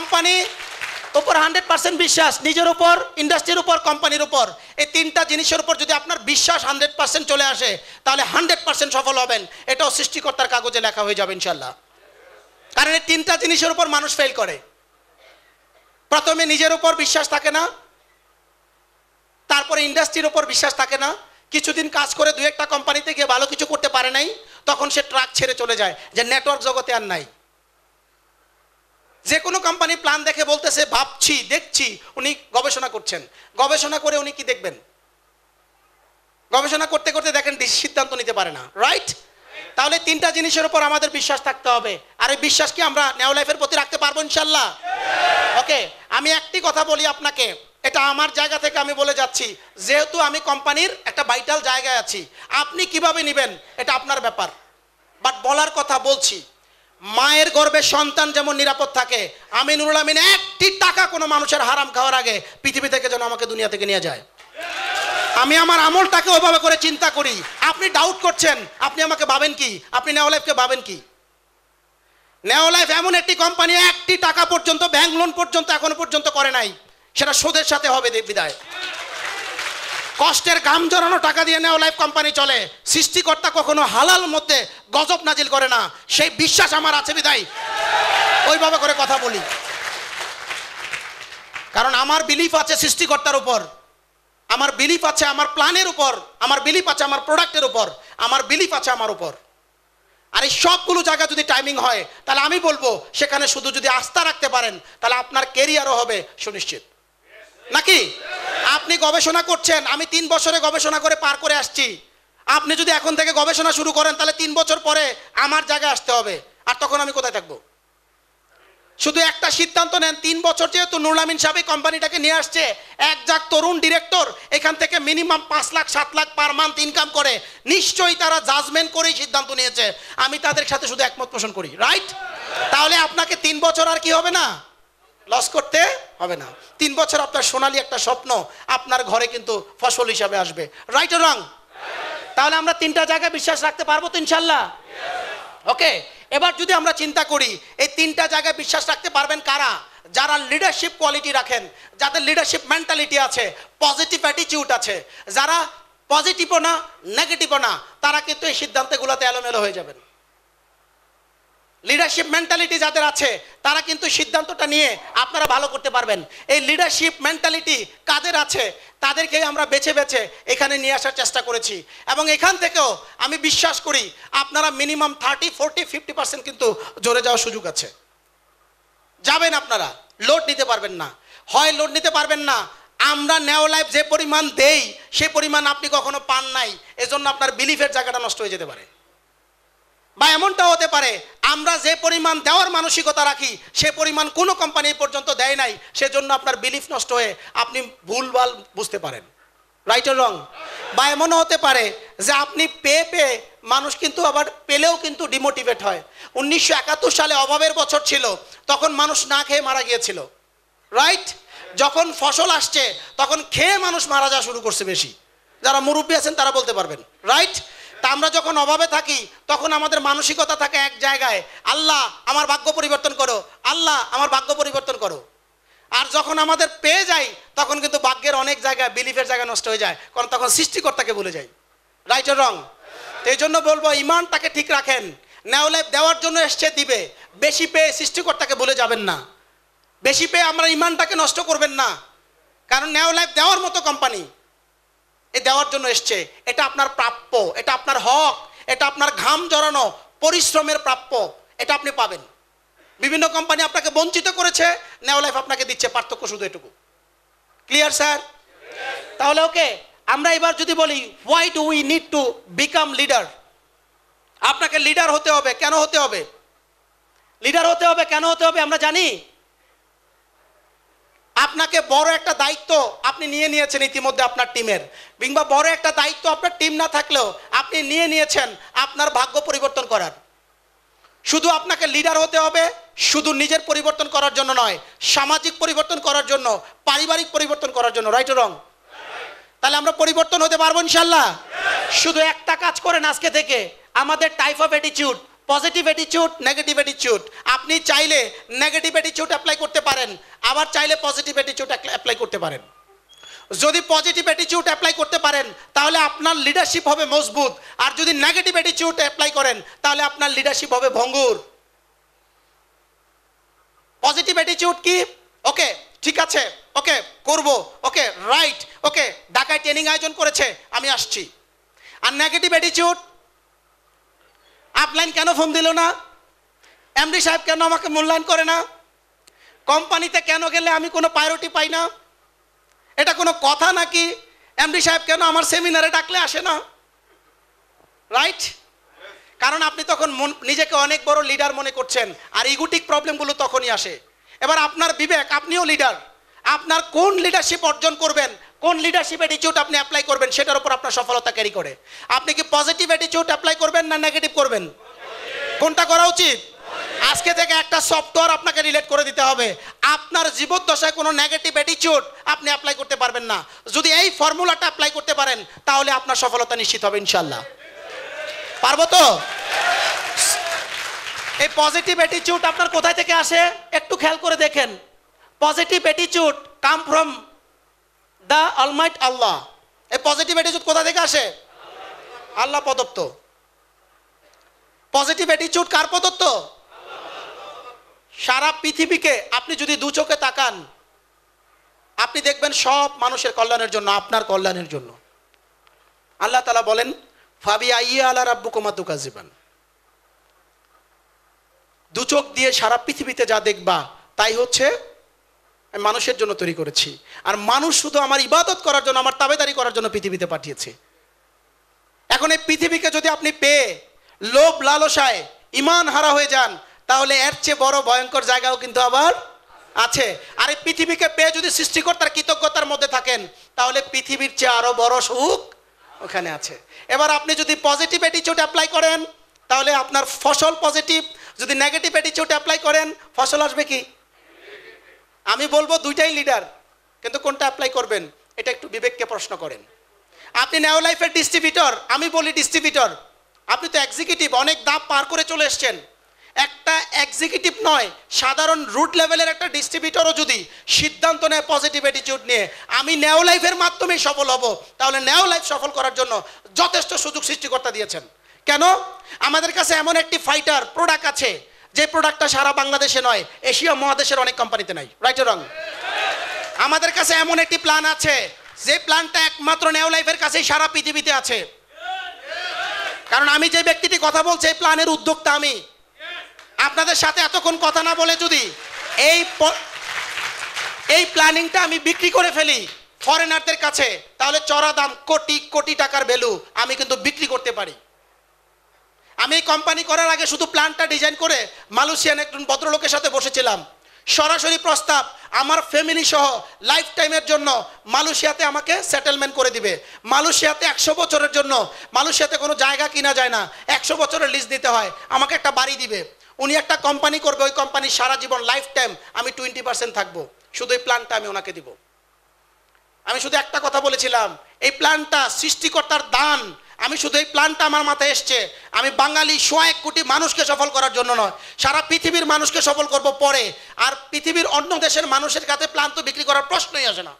Company উপর hundred percent বিশ্বাস নিজের উপর ইন্ডাস্ট্রির উপর কোম্পানির উপর এই তিনটা জিনিসের উপর যদি আপনার বিশ্বাস হান্ড্রেড পার্সেন্ট চলে আসে তাহলে হান্ড্রেড পার্সেন্ট সফল হবেন এটাও সৃষ্টিকর্তার কাগজে লেখা হয়ে যাবে ইনশাল্লাহ কারণ এই তিনটা জিনিসের উপর মানুষ ফেল করে প্রথমে নিজের উপর বিশ্বাস থাকে না তারপরে ইন্ডাস্ট্রির উপর বিশ্বাস থাকে না কিছুদিন কাজ করে দু একটা কোম্পানিতে গিয়ে ভালো কিছু করতে পারে নাই তখন সে ট্রাক ছেড়ে চলে যায় যে নেটওয়ার্ক জগতে আর নাই যে কোনো কোম্পানি প্ল্যান দেখে বলতেছে ভাবছি দেখছি উনি গবেষণা করছেন গবেষণা করে উনি কি দেখবেন গবেষণা করতে করতে দেখেন সিদ্ধান্ত নিতে পারে না রাইট তাহলে তিনটা জিনিসের উপর আমাদের বিশ্বাস থাকতে হবে আর এই বিশ্বাস কি আমরা নেও লাইফের প্রতি রাখতে পারবো ইনশাল্লাহ ওকে আমি একটি কথা বলি আপনাকে এটা আমার জায়গা থেকে আমি বলে যাচ্ছি যেহেতু আমি কোম্পানির একটা ভাইটাল জায়গায় আছি আপনি কিভাবে নেবেন এটা আপনার ব্যাপার বাট বলার কথা বলছি মায়ের গর্বে সন্তান যেমন নিরাপদ থাকে আমি নুরুল আমিন একটি টাকা কোনো মানুষের হারাম খাওয়ার আগে পৃথিবী থেকে যেন আমাকে দুনিয়া থেকে নিয়ে যায় আমি আমার আমলটাকে ওভাবে করে চিন্তা করি আপনি ডাউট করছেন আপনি আমাকে ভাবেন কি আপনি নেওয়ালাইফকে ভাবেন কি নেওয়ালাইফ এমন একটি কোম্পানি একটি টাকা পর্যন্ত ব্যাংক লোন পর্যন্ত এখনো পর্যন্ত করে নাই সেটা সুদের সাথে হবে দেব বিদায় কষ্টের ঘাম জড়ানো টাকা দিয়ে নেওয়া লাইফ কোম্পানি চলে সৃষ্টিকর্তা কখনো হালাল মধ্যে গজব নাজিল করে না সেই বিশ্বাস আমার আছে বিদায় ওইভাবে করে কথা বলি কারণ আমার বিলিফ আছে সৃষ্টিকর্তার উপর আমার বিলিফ আছে আমার প্ল্যানের উপর আমার বিলিফ আছে আমার প্রোডাক্টের উপর আমার বিলিফ আছে আমার উপর আর এই সবগুলো জায়গা যদি টাইমিং হয় তাহলে আমি বলবো সেখানে শুধু যদি আস্থা রাখতে পারেন তাহলে আপনার কেরিয়ারও হবে সুনিশ্চিত নাকি আপনি গবেষণা করছেন আমি তিন বছরে গবেষণা করে পার করে আসছি আপনি যদি এখন থেকে গবেষণা শুরু করেন তাহলে তিন বছর পরে আমার জায়গায় আসতে হবে আর তখন আমি কোথায় থাকবো শুধু একটা সিদ্ধান্ত নেন তিন বছর যেহেতু নুরলামিন সাহেব কোম্পানিটাকে নিয়ে আসছে এক যাক তরুণ ডিরেক্টর এখান থেকে মিনিমাম পাঁচ লাখ সাত লাখ পার মান্থ ইনকাম করে নিশ্চয়ই তারা জাজমেন্ট করেই সিদ্ধান্ত নিয়েছে আমি তাদের সাথে শুধু একমত পোষণ করি রাইট তাহলে আপনাকে তিন বছর আর কি হবে না লস করতে হবে না তিন বছর আপনার সোনালি একটা স্বপ্ন আপনার ঘরে কিন্তু ফসল হিসাবে আসবে রাইট রং তাহলে আমরা তিনটা জায়গায় বিশ্বাস রাখতে পারবো তো ইনশাল্লাহ ওকে এবার যদি আমরা চিন্তা করি এই তিনটা জায়গায় বিশ্বাস রাখতে পারবেন কারা যারা লিডারশিপ কোয়ালিটি রাখেন যাদের লিডারশিপ মেন্টালিটি আছে পজিটিভ অ্যাটিটিউড আছে যারা পজিটিভও না নেগেটিভও না তারা কিন্তু এই সিদ্ধান্তগুলোতে এলোমেলো হয়ে যাবেন লিডারশিপ মেন্টালিটি যাদের আছে তারা কিন্তু সিদ্ধান্তটা নিয়ে আপনারা ভালো করতে পারবেন এই লিডারশিপ মেন্টালিটি কাদের আছে তাদেরকেই আমরা বেছে বেছে এখানে নিয়ে আসার চেষ্টা করেছি এবং এখান থেকেও আমি বিশ্বাস করি আপনারা minimum thirty forty fifty percent কিন্তু জোরে যাওয়ার সুযোগ আছে যাবেন আপনারা লোড নিতে পারবেন না হয় লোড নিতে পারবেন না আমরা নেও লাইফ যে পরিমাণ দেই সে পরিমাণ আপনি কখনো পান নাই এজন্য আপনার বিলিফের জায়গাটা নষ্ট হয়ে যেতে পারে বা এমনটা হতে পারে আমরা যে পরিমাণ দেওয়ার মানসিকতা রাখি সে পরিমাণ কোনো কোম্পানি পর্যন্ত দেয় নাই সেজন্য আপনার বিলিফ নষ্ট হয়ে আপনি ভুলভাল বুঝতে পারেন রাইট অর রং বা এমনও হতে পারে যে আপনি পেয়ে পেয়ে মানুষ কিন্তু আবার পেলেও কিন্তু ডিমোটিভেট হয় উনিশশো সালে অভাবের বছর ছিল তখন মানুষ না খেয়ে মারা গিয়েছিল রাইট যখন ফসল আসছে তখন খেয়ে মানুষ মারা যাওয়া শুরু করছে বেশি যারা মুরব্বী আছেন তারা বলতে পারবেন রাইট তা আমরা যখন অভাবে থাকি তখন আমাদের মানসিকতা থাকে এক জায়গায় আল্লাহ আমার ভাগ্য পরিবর্তন করো আল্লাহ আমার ভাগ্য পরিবর্তন করো আর যখন আমাদের পেয়ে যাই তখন কিন্তু ভাগ্যের অনেক জায়গায় বিলিফের জায়গায় নষ্ট হয়ে যায় কারণ তখন সৃষ্টিকর্তাকে বলে যাই রাইটের রং এই জন্য বলবো ইমানটাকে ঠিক রাখেন নেওলাইফ দেওয়ার জন্য এসছে দিবে বেশি পেয়ে সৃষ্টিকর্তাকে বলে যাবেন না বেশি পেয়ে আমরা ইমানটাকে নষ্ট করবেন না কারণ নেওলাইফ দেওয়ার মতো কোম্পানি এ দেওয়ার জন্য এসছে এটা আপনার প্রাপ্য এটা আপনার হক এটা আপনার ঘাম জড়ানো পরিশ্রমের প্রাপ্য এটা আপনি পাবেন বিভিন্ন কোম্পানি আপনাকে বঞ্চিত করেছে লাইফ আপনাকে দিচ্ছে পার্থক্য শুধু এটুকু ক্লিয়ার স্যার তাহলে ওকে আমরা এবার যদি বলি why do we need to become leader আপনাকে লিডার হতে হবে কেন হতে হবে লিডার হতে হবে কেন হতে হবে আমরা জানি আপনাকে বড় একটা দায়িত্ব আপনি নিয়ে নিয়েছেন ইতিমধ্যে আপনার টিমের কিংবা বড় একটা দায়িত্ব আপনার টিম না থাকলেও আপনি নিয়ে নিয়েছেন আপনার ভাগ্য পরিবর্তন করার শুধু আপনাকে লিডার হতে হবে শুধু নিজের পরিবর্তন করার জন্য নয় সামাজিক পরিবর্তন করার জন্য পারিবারিক পরিবর্তন করার জন্য রাইট রং তাহলে আমরা পরিবর্তন হতে পারবো ইনশাল্লাহ শুধু একটা কাজ করেন আজকে থেকে আমাদের টাইপ অফ অ্যাটিচিউড পজিটিভ অ্যাটিচিউড নেগেটিভ অ্যাটিচিউড আপনি চাইলে নেগেটিভ অ্যাটিচিউড অ্যাপ্লাই করতে পারেন আবার চাইলে পজিটিভ অ্যাটিচিউড অ্যাপ্লাই করতে পারেন যদি পজিটিভ অ্যাটিচিউড অ্যাপ্লাই করতে পারেন তাহলে আপনার লিডারশিপ হবে মজবুত আর যদি নেগেটিভ অ্যাটিচিউড অ্যাপ্লাই করেন তাহলে আপনার লিডারশিপ হবে ভঙ্গুর পজিটিভ অ্যাটিচিউড কি ওকে ঠিক আছে ওকে করব ওকে রাইট ওকে ঢাকায় ট্রেনিং আয়োজন করেছে আমি আসছি আর নেগেটিভ অ্যাটিচিউড আপলাইন কেন ফোন দিল না এমডি সাহেব কেন আমাকে মূল্যায়ন করে না কোম্পানিতে কেন গেলে আমি কোনো প্রায়োরিটি পাই না এটা কোনো কথা নাকি এমডি সাহেব কেন আমার সেমিনারে ডাকলে আসে না রাইট কারণ আপনি তখন নিজেকে অনেক বড় লিডার মনে করছেন আর ইগুটিক প্রবলেমগুলো তখনই আসে এবার আপনার বিবেক আপনিও লিডার আপনার কোন লিডারশিপ অর্জন করবেন কোন লিডারশিপ অ্যাটিচিউড আপনি অ্যাপ্লাই করবেন সেটার উপর আপনার সফলতা ক্যারি করে আপনি কি পজিটিভ অ্যাটিচিউড অ্যাপ্লাই করবেন না নেগেটিভ করবেন কোনটা করা উচিত আজকে থেকে একটা সফটওয়্যার আপনাকে রিলেট করে দিতে হবে আপনার জীবদ্দশায় কোনো নেগেটিভ অ্যাটিচিউড আপনি অ্যাপ্লাই করতে পারবেন না যদি এই ফর্মুলাটা অ্যাপ্লাই করতে পারেন তাহলে আপনার সফলতা নিশ্চিত হবে ইনশাল্লাহ পারবো তো এই পজিটিভ অ্যাটিচিউড আপনার কোথায় থেকে আসে একটু খেয়াল করে দেখেন পজিটিভ অ্যাটিচিউড কাম ফ্রম দ্য অলমাইট আল্লাহ এই পজিটিভ অ্যাটিচিউড কোথা থেকে আসে আল্লাহ প্রদত্ত পজিটিভ অ্যাটিচিউড কার প্রদত্ত সারা পৃথিবীকে আপনি যদি দু চোখে তাকান আপনি দেখবেন সব মানুষের কল্যাণের জন্য আপনার কল্যাণের জন্য আল্লাহ তালা বলেন ফাবি আইয়া আল্লাহ রাব্বু কুমাতু কাজিবান দু চোখ দিয়ে সারা পৃথিবীতে যা দেখবা তাই হচ্ছে আমি মানুষের জন্য তৈরি করেছি আর মানুষ শুধু আমার ইবাদত করার জন্য আমার তাবেদারি করার জন্য পৃথিবীতে পাঠিয়েছে এখন এই পৃথিবীকে যদি আপনি পেয়ে লোভ লালসায় ইমান হারা হয়ে যান তাহলে এর চেয়ে বড় ভয়ঙ্কর জায়গাও কিন্তু আবার আছে আর এই পৃথিবীকে পেয়ে যদি সৃষ্টিকর্তার কৃতজ্ঞতার মধ্যে থাকেন তাহলে পৃথিবীর চেয়ে আরও বড় সুখ ওখানে আছে এবার আপনি যদি পজিটিভ অ্যাটিচিউড অ্যাপ্লাই করেন তাহলে আপনার ফসল পজিটিভ যদি নেগেটিভ অ্যাটিচিউড অ্যাপ্লাই করেন ফসল আসবে কি আমি বলবো দুইটাই লিডার কিন্তু কোনটা অ্যাপ্লাই করবেন এটা একটু বিবেককে প্রশ্ন করেন আপনি নেও লাইফের ডিস্ট্রিবিউটর আমি বলি ডিস্ট্রিবিউটর আপনি তো এক্সিকিউটিভ অনেক দাম পার করে চলে এসছেন একটা এক্সিকিউটিভ নয় সাধারণ রুট লেভেলের একটা ডিস্ট্রিবিউটরও যদি সিদ্ধান্ত নেয় পজিটিভ অ্যাটিটিউড নিয়ে আমি নেও লাইফের মাধ্যমেই সফল হব তাহলে নেও লাইফ সফল করার জন্য যথেষ্ট সুযোগ সৃষ্টিকর্তা দিয়েছেন কেন আমাদের কাছে এমন একটি ফাইটার প্রোডাক্ট আছে যে প্রোডাক্টটা সারা বাংলাদেশে নয় এশিয়া মহাদেশের অনেক কোম্পানিতে নাই রাইট রং আমাদের কাছে এমন একটি প্ল্যান আছে যে প্ল্যানটা একমাত্র নেওলাইফের কাছেই সারা পৃথিবীতে আছে কারণ আমি যে ব্যক্তিটি কথা বলছি এই প্ল্যানের উদ্যোক্তা আমি আপনাদের সাথে এতক্ষণ কথা না বলে যদি এই এই প্ল্যানিংটা আমি বিক্রি করে ফেলি ফরেনারদের কাছে তাহলে চড়া দাম কোটি কোটি টাকার ভ্যালু আমি কিন্তু বিক্রি করতে পারি আমি এই কোম্পানি করার আগে শুধু প্ল্যানটা ডিজাইন করে মালয়েশিয়ান একজন ভদ্রলোকের সাথে বসেছিলাম সরাসরি প্রস্তাব আমার ফ্যামিলি সহ লাইফ টাইমের জন্য মালয়েশিয়াতে আমাকে সেটেলমেন্ট করে দিবে মালয়েশিয়াতে একশো বছরের জন্য মালয়েশিয়াতে কোনো জায়গা কিনা যায় না একশো বছরের লিস্ট দিতে হয় আমাকে একটা বাড়ি দিবে উনি একটা কোম্পানি করবে ওই কোম্পানি সারা জীবন লাইফ টাইম আমি টোয়েন্টি পার্সেন্ট থাকবো শুধু এই প্ল্যানটা আমি ওনাকে দিব আমি শুধু একটা কথা বলেছিলাম এই প্ল্যানটা সৃষ্টিকর্তার দান আমি শুধু এই প্ল্যানটা আমার মাথায় এসছে আমি বাঙালি সোয়া এক কোটি মানুষকে সফল করার জন্য নয় সারা পৃথিবীর মানুষকে সফল করব পরে আর পৃথিবীর অন্য দেশের মানুষের কাছে প্ল্যান তো বিক্রি করার প্রশ্নই আসে না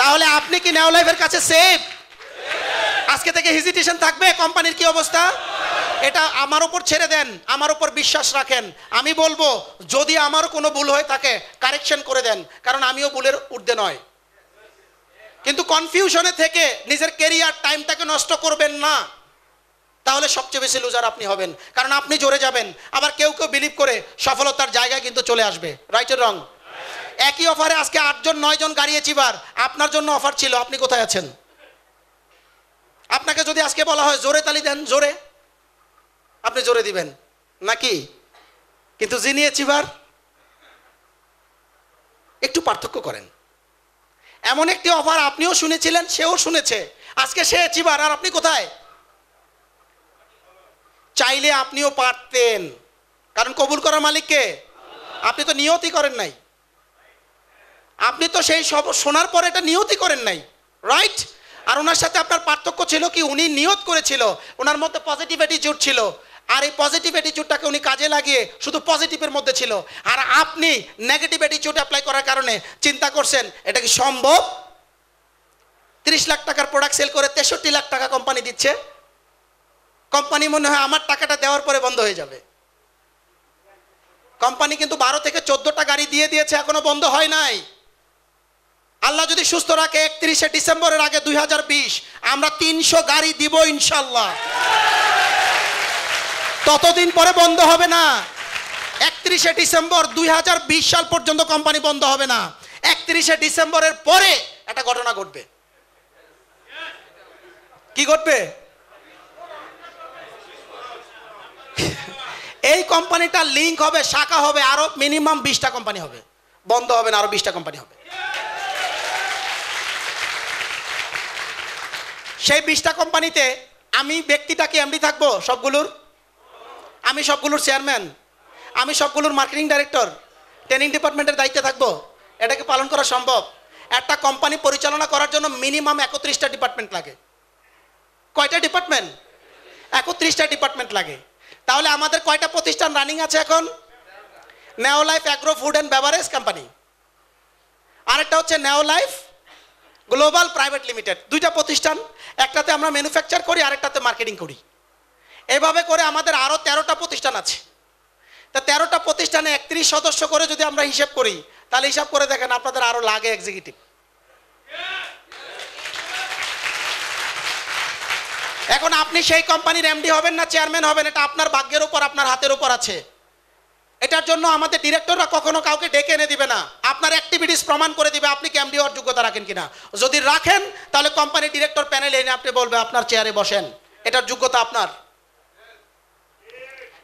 তাহলে আপনি কি নেও লাইফের কাছে সেফ আজকে থেকে হেজিটেশন থাকবে কোম্পানির কি অবস্থা এটা আমার উপর ছেড়ে দেন আমার উপর বিশ্বাস রাখেন আমি বলবো যদি আমার কোনো ভুল হয়ে থাকে কারেকশন করে দেন কারণ আমিও ভুলের ঊর্ধ্বে নয় কিন্তু কনফিউশনে থেকে নিজের কেরিয়ার টাইমটাকে নষ্ট করবেন না তাহলে সবচেয়ে বেশি লুজার আপনি হবেন কারণ আপনি জোরে যাবেন আবার কেউ কেউ বিলিভ করে সফলতার জায়গায় কিন্তু চলে আসবে রাইট এর রং একই অফারে আজকে আটজন নয়জন গাড়ি এচিবার আপনার জন্য অফার ছিল আপনি কোথায় আছেন আপনাকে যদি আজকে বলা হয় জোরে তালি দেন জোরে আপনি জোরে দিবেন নাকি কিন্তু যিনি এচিবার একটু পার্থক্য করেন এমন একটি অফার আপনিও শুনেছিলেন সেও শুনেছে আজকে সে চিবার আর আপনি কোথায় চাইলে আপনিও পারতেন কারণ কবুল করার মালিককে আপনি তো নিয়তি করেন নাই আপনি তো সেই সব শোনার পরে এটা নিয়তি করেন নাই রাইট আর ওনার সাথে আপনার পার্থক্য ছিল কি উনি নিয়ত করেছিল ওনার মধ্যে পজিটিভ অ্যাটিচিউড ছিল আর এই পজিটিভ অ্যাটিচিউডটাকে উনি কাজে লাগিয়ে শুধু পজিটিভের মধ্যে ছিল আর আপনি নেগেটিভ অ্যাটিচিউড অ্যাপ্লাই করার কারণে চিন্তা করছেন এটা কি সম্ভব তিরিশ লাখ টাকার প্রোডাক্ট সেল করে তেষট্টি লাখ টাকা কোম্পানি দিচ্ছে কোম্পানি মনে হয় আমার টাকাটা দেওয়ার পরে বন্ধ হয়ে যাবে কোম্পানি কিন্তু বারো থেকে চোদ্দটা গাড়ি দিয়ে দিয়েছে এখনো বন্ধ হয় নাই আল্লাহ যদি সুস্থ রাখে একত্রিশে ডিসেম্বরের আগে দুই আমরা তিনশো গাড়ি দিব ইনশাল্লাহ ততদিন পরে বন্ধ হবে না একত্রিশে ডিসেম্বর দুই সাল পর্যন্ত কোম্পানি বন্ধ হবে না একত্রিশে ডিসেম্বরের পরে একটা ঘটনা ঘটবে কি ঘটবে এই কোম্পানিটা লিঙ্ক হবে শাখা হবে আরো মিনিমাম বিশটা কোম্পানি হবে বন্ধ হবে না আরো বিশটা কোম্পানি হবে সেই বিশটা কোম্পানিতে আমি ব্যক্তিটাকে এমডি থাকবো সবগুলোর আমি সবগুলোর চেয়ারম্যান আমি সবগুলোর মার্কেটিং ডাইরেক্টর ট্রেনিং ডিপার্টমেন্টের দায়িত্বে থাকবো এটাকে পালন করা সম্ভব একটা কোম্পানি পরিচালনা করার জন্য মিনিমাম একত্রিশটা ডিপার্টমেন্ট লাগে কয়টা ডিপার্টমেন্ট একত্রিশটা ডিপার্টমেন্ট লাগে তাহলে আমাদের কয়টা প্রতিষ্ঠান রানিং আছে এখন Neo life agro food and beverage company আরেকটা হচ্ছে নেও লাইফ গ্লোবাল প্রাইভেট লিমিটেড দুইটা প্রতিষ্ঠান একটাতে আমরা ম্যানুফ্যাকচার করি আরেকটাতে মার্কেটিং করি এভাবে করে আমাদের আরও তেরোটা প্রতিষ্ঠান আছে তা তেরোটা প্রতিষ্ঠানে একত্রিশ সদস্য করে যদি আমরা হিসেব করি তাহলে হিসাব করে দেখেন আপনাদের আরও লাগে এক্সিকিউটিভ এখন আপনি সেই কোম্পানির এমডি হবেন না চেয়ারম্যান হবেন এটা আপনার ভাগ্যের উপর আপনার হাতের উপর আছে এটার জন্য আমাদের ডিরেক্টররা কখনো কাউকে ডেকে এনে দিবে না আপনার অ্যাক্টিভিটিস প্রমাণ করে দিবে আপনি কি এমডি হওয়ার যোগ্যতা রাখেন কিনা যদি রাখেন তাহলে কোম্পানি ডিরেক্টর প্যানেল এনে আপনি বলবে আপনার চেয়ারে বসেন এটার যোগ্যতা আপনার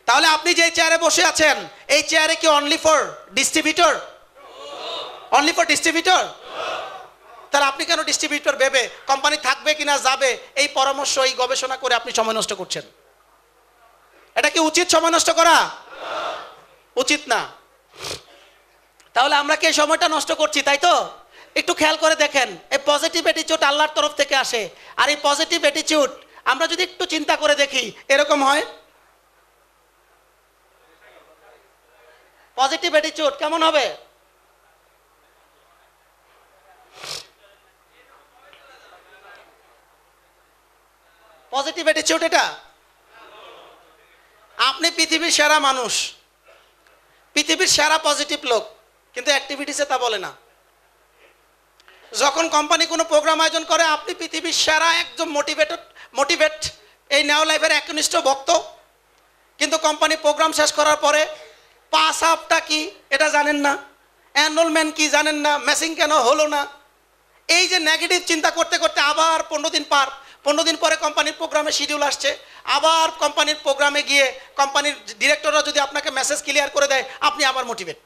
তাহলে আপনি যে চেয়ারে বসে আছেন এই চেয়ারে কি only for distributor only for distributor তাহলে আপনি কেন ডিস্ট্রিবিউটর ভেবে কোম্পানি থাকবে কিনা যাবে এই পরামর্শ এই গবেষণা করে আপনি সময় নষ্ট করছেন এটা কি উচিত সময় নষ্ট করা উচিত না তাহলে আমরা কি সময়টা নষ্ট করছি তাই তো একটু খেয়াল করে দেখেন এই পজিটিভ অ্যাটিচিউড আল্লাহর তরফ থেকে আসে আর এই পজিটিভ অ্যাটিচিউড আমরা যদি একটু চিন্তা করে দেখি এরকম হয় পজিটিভ অ্যাটিচিউড কেমন হবে পজিটিভ অ্যাটিচিউড এটা আপনি পৃথিবীর সেরা মানুষ পৃথিবীর সেরা পজিটিভ লোক কিন্তু অ্যাক্টিভিটিসে তা বলে না যখন কোম্পানি কোনো প্রোগ্রাম আয়োজন করে আপনি পৃথিবীর সেরা একদম মোটিভেটেড মোটিভেট এই নেও লাইফের একনিষ্ঠ ভক্ত কিন্তু কোম্পানি প্রোগ্রাম শেষ করার পরে পাস আপটা কি এটা জানেন না অ্যানরোলমেন্ট কি জানেন না ম্যাচিং কেন হলো না এই যে নেগেটিভ চিন্তা করতে করতে আবার পনেরো দিন পার পনেরো দিন পরে কোম্পানির প্রোগ্রামে শিডিউল আসছে আবার কোম্পানির প্রোগ্রামে গিয়ে কোম্পানির ডিরেক্টররা যদি আপনাকে মেসেজ ক্লিয়ার করে দেয় আপনি আবার মোটিভেট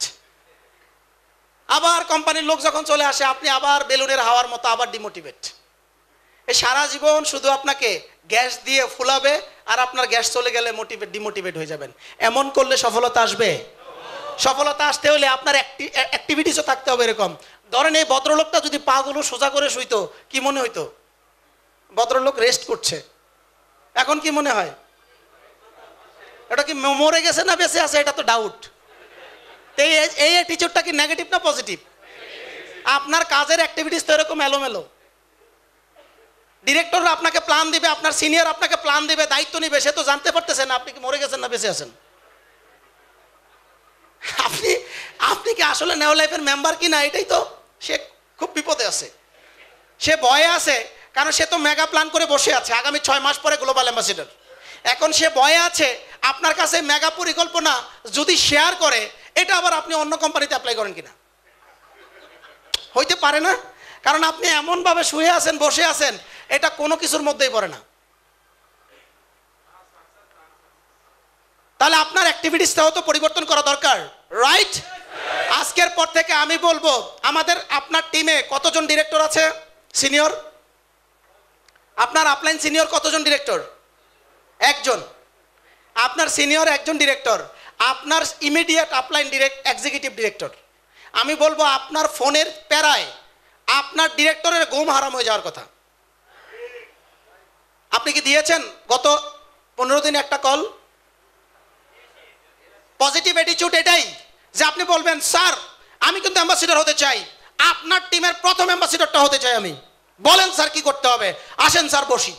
আবার কোম্পানির লোক যখন চলে আসে আপনি আবার বেলুনের হাওয়ার মতো আবার ডিমোটিভেট এই সারা জীবন শুধু আপনাকে গ্যাস দিয়ে ফুলাবে আর আপনার গ্যাস চলে গেলে মোটিভেট ডিমোটিভেট হয়ে যাবেন এমন করলে সফলতা আসবে সফলতা আসতে হলে আপনার অ্যাক্টিভিটিসও থাকতে হবে এরকম ধরেন এই ভদ্রলোকটা যদি পাগুলো সোজা করে শুইতো কি মনে হইতো ভদ্রলোক রেস্ট করছে এখন কি মনে হয় এটা কি মরে গেছে না বেঁচে আছে এটা তো ডাউট এই এই টিচারটা কি নেগেটিভ না পজিটিভ আপনার কাজের অ্যাক্টিভিটিস তো এরকম এলোমেলো ডিরেক্টর আপনাকে প্ল্যান দিবে আপনার সিনিয়র আপনাকে প্ল্যান দিবে দায়িত্ব নিবে সে তো জানতে পারতেছে না আপনি কি মরে গেছেন না বেঁচে আছেন আপনি আপনি কি আসলে নেও লাইফের মেম্বার কি না এটাই তো সে খুব বিপদে আছে সে ভয়ে আছে কারণ সে তো মেগা প্ল্যান করে বসে আছে আগামী ছয় মাস পরে গ্লোবাল অ্যাম্বাসিডার এখন সে ভয়ে আছে আপনার কাছে মেগা পরিকল্পনা যদি শেয়ার করে এটা আবার আপনি অন্য কোম্পানিতে অ্যাপ্লাই করেন কিনা হইতে পারে না কারণ আপনি এমনভাবে শুয়ে আছেন বসে আছেন এটা কোনো কিছুর মধ্যেই পড়ে না তাহলে আপনার অ্যাক্টিভিটিসটাও তো পরিবর্তন করা দরকার রাইট আজকের পর থেকে আমি বলবো আমাদের আপনার টিমে কতজন ডিরেক্টর আছে সিনিয়র আপনার আপলাইন সিনিয়র কতজন ডিরেক্টর একজন আপনার সিনিয়র একজন ডিরেক্টর আপনার immediate upline direct executive director আমি বলবো আপনার ফোনের প্যারায় আপনার ডিরেক্টরের ঘুম হারাম হয়ে যাওয়ার কথা আপনি কি দিয়েছেন গত পনেরো দিন একটা কল পজিটিভ অ্যাটিচিউড এটাই যে আপনি বলবেন স্যার আমি কিন্তু অ্যাম্বাসিডর হতে চাই আপনার টিমের প্রথম অ্যাম্বাসিডরটা হতে চাই আমি বলেন স্যার কি করতে হবে আসেন স্যার বসি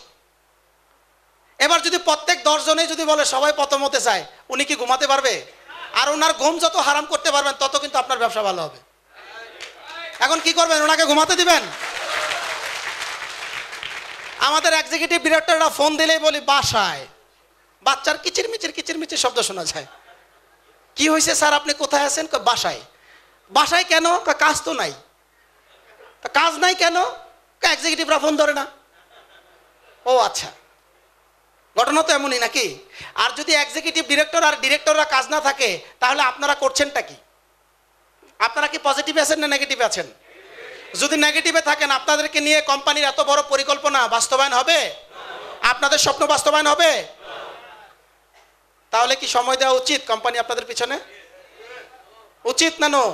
এবার যদি প্রত্যেক দশজনে যদি বলে সবাই প্রথম হতে চায় উনি কি ঘুমাতে পারবে আর ওনার ঘুম যত হারাম করতে পারবেন তত কিন্তু আপনার ব্যবসা ভালো হবে এখন কি করবেন ওনাকে ঘুমাতে দিবেন আমাদের এক্সিকিউটিভ ডিরেক্টর ফোন দিলেই বলি বাসায় বাচ্চার কিচির মিচির কিচির মিচির শব্দ শোনা যায় কি হয়েছে স্যার আপনি কোথায় আছেন বাসায় বাসায় কেন কাজ তো নাই কাজ নাই কেন এক্সিকিউটিভরা ফোন ধরে না ও আচ্ছা ঘটনা তো এমনই নাকি আর যদি এক্সিকিউটিভ ডিরেক্টর আর ডিরেক্টররা কাজ না থাকে তাহলে আপনারা করছেনটা কি আপনারা কি পজিটিভ আছেন না নেগেটিভ আছেন যদি নেগেটিভে থাকেন আপনাদেরকে নিয়ে কোম্পানির এত বড় পরিকল্পনা বাস্তবায়ন হবে আপনাদের স্বপ্ন বাস্তবায়ন হবে তাহলে কি সময় দেওয়া উচিত কোম্পানি আপনাদের পিছনে উচিত না নো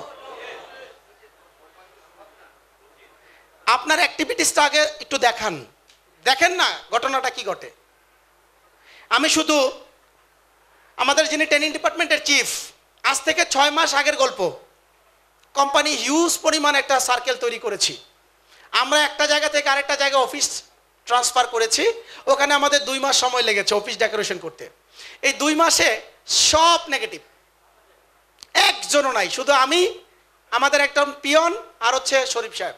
আপনার অ্যাক্টিভিটিসটা আগে একটু দেখান দেখেন না ঘটনাটা কি ঘটে আমি শুধু আমাদের যিনি ট্রেনিং ডিপার্টমেন্টের চিফ আজ থেকে ছয় মাস আগের গল্প কোম্পানি হিউজ পরিমাণ একটা সার্কেল তৈরি করেছি আমরা একটা জায়গা থেকে আরেকটা জায়গায় অফিস ট্রান্সফার করেছি ওখানে আমাদের দুই মাস সময় লেগেছে অফিস ডেকোরেশন করতে এই দুই মাসে সব নেগেটিভ একজনও নাই শুধু আমি আমাদের একটা পিয়ন আর হচ্ছে শরীফ সাহেব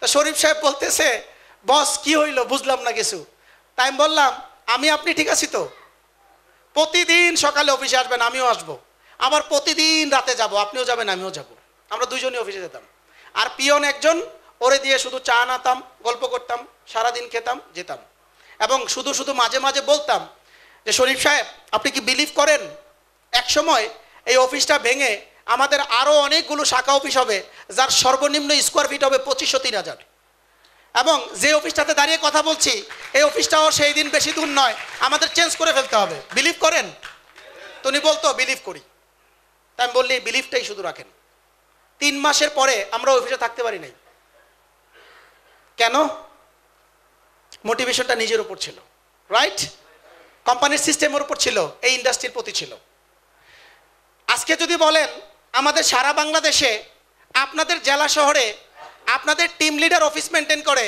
তো শরীফ সাহেব বলতেছে বস কি হইল বুঝলাম না কিছু তাই আমি বললাম আমি আপনি ঠিক আছি তো প্রতিদিন সকালে অফিসে আসবেন আমিও আসব। আবার প্রতিদিন রাতে যাব আপনিও যাবেন আমিও যাব। আমরা দুজনই অফিসে যেতাম আর পিয়ন একজন ওরে দিয়ে শুধু চা নাতাম গল্প করতাম সারাদিন খেতাম যেতাম এবং শুধু শুধু মাঝে মাঝে বলতাম যে শরীফ সাহেব আপনি কি বিলিভ করেন এক সময় এই অফিসটা ভেঙে আমাদের আরও অনেকগুলো শাখা অফিস হবে যার সর্বনিম্ন স্কোয়ার ফিট হবে পঁচিশশো তিন হাজার এবং যে অফিসটাতে দাঁড়িয়ে কথা বলছি এই অফিসটাও সেই দিন বেশি দূর নয় আমাদের চেঞ্জ করে ফেলতে হবে বিলিভ করেন তুমি বলতো বিলিভ করি তাই আমি বললি বিলিভটাই শুধু রাখেন তিন মাসের পরে আমরা অফিসে থাকতে পারি নাই কেন মোটিভেশনটা নিজের উপর ছিল রাইট কোম্পানির সিস্টেমের উপর ছিল এই ইন্ডাস্ট্রির প্রতি ছিল আজকে যদি বলেন আমাদের সারা বাংলাদেশে আপনাদের জেলা শহরে আপনাদের টিম লিডার অফিস মেনটেন করে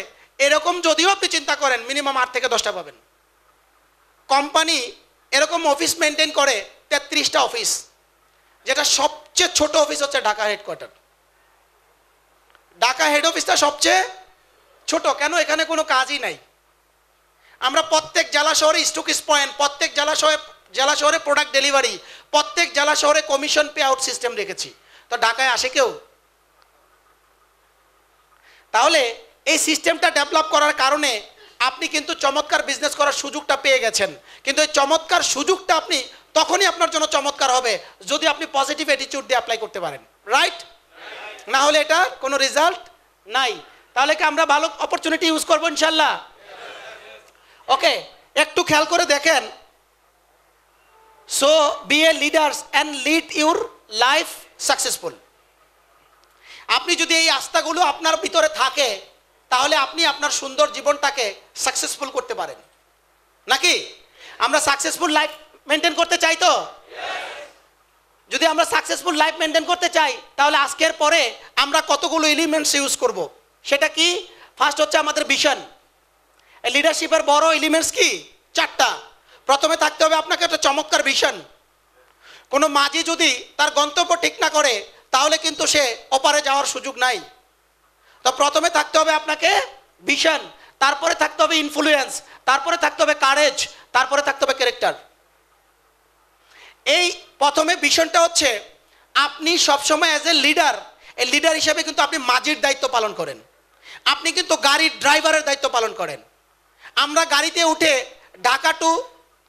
এরকম যদিও আপনি চিন্তা করেন মিনিমাম আট থেকে দশটা পাবেন কোম্পানি এরকম অফিস মেনটেন করে তেত্রিশটা অফিস যেটা সবচেয়ে ছোট অফিস হচ্ছে ঢাকা হেডকোয়ার্টার ঢাকা হেড অফিসটা সবচেয়ে ছোট কেন এখানে কোনো কাজই নাই আমরা প্রত্যেক জেলা শহরে স্টকিস পয়েন্ট প্রত্যেক জেলা শহরে জেলা শহরে প্রোডাক্ট ডেলিভারি প্রত্যেক জেলা শহরে কমিশন পে আউট সিস্টেম রেখেছি তো ঢাকায় আসে কেউ তাহলে এই সিস্টেমটা ডেভেলপ করার কারণে আপনি কিন্তু চমৎকার বিজনেস করার সুযোগটা পেয়ে গেছেন কিন্তু এই চমৎকার সুযোগটা আপনি তখনই আপনার জন্য চমৎকার হবে যদি আপনি পজিটিভ অ্যাটিচিউড দিয়ে অ্যাপ্লাই করতে পারেন রাইট না হলে এটা কোনো রেজাল্ট নাই তাহলে কি আমরা ভালো অপরচুনিটি ইউজ করবো ইনশাল্লাহ ওকে একটু খেয়াল করে দেখেন so be a leaders and lead your life successful আপনি যদি এই আস্থাগুলো আপনার ভিতরে থাকে তাহলে আপনি আপনার সুন্দর জীবনটাকে সাকসেসফুল করতে পারেন নাকি আমরা সাকসেসফুল লাইফ মেনটেন করতে চাই তো যদি আমরা সাকসেসফুল লাইফ মেনটেন করতে চাই তাহলে আজকের পরে আমরা কতগুলো এলিমেন্টস ইউজ করব সেটা কি ফার্স্ট হচ্ছে আমাদের ভিশন লিডারশিপের বড় এলিমেন্টস কি চারটা প্রথমে থাকতে হবে আপনাকে একটা চমৎকার ভিশন কোনো মাঝি যদি তার গন্তব্য ঠিক না করে তাহলে কিন্তু সে অপারে যাওয়ার সুযোগ নাই তো প্রথমে থাকতে হবে আপনাকে ভিশন তারপরে থাকতে হবে ইনফ্লুয়েন্স তারপরে থাকতে হবে কারেজ তারপরে থাকতে হবে ক্যারেক্টার এই প্রথমে ভিশনটা হচ্ছে আপনি সবসময় অ্যাজ এ লিডার এই লিডার হিসেবে কিন্তু আপনি মাঝির দায়িত্ব পালন করেন আপনি কিন্তু গাড়ির ড্রাইভারের দায়িত্ব পালন করেন আমরা গাড়িতে উঠে ঢাকা টু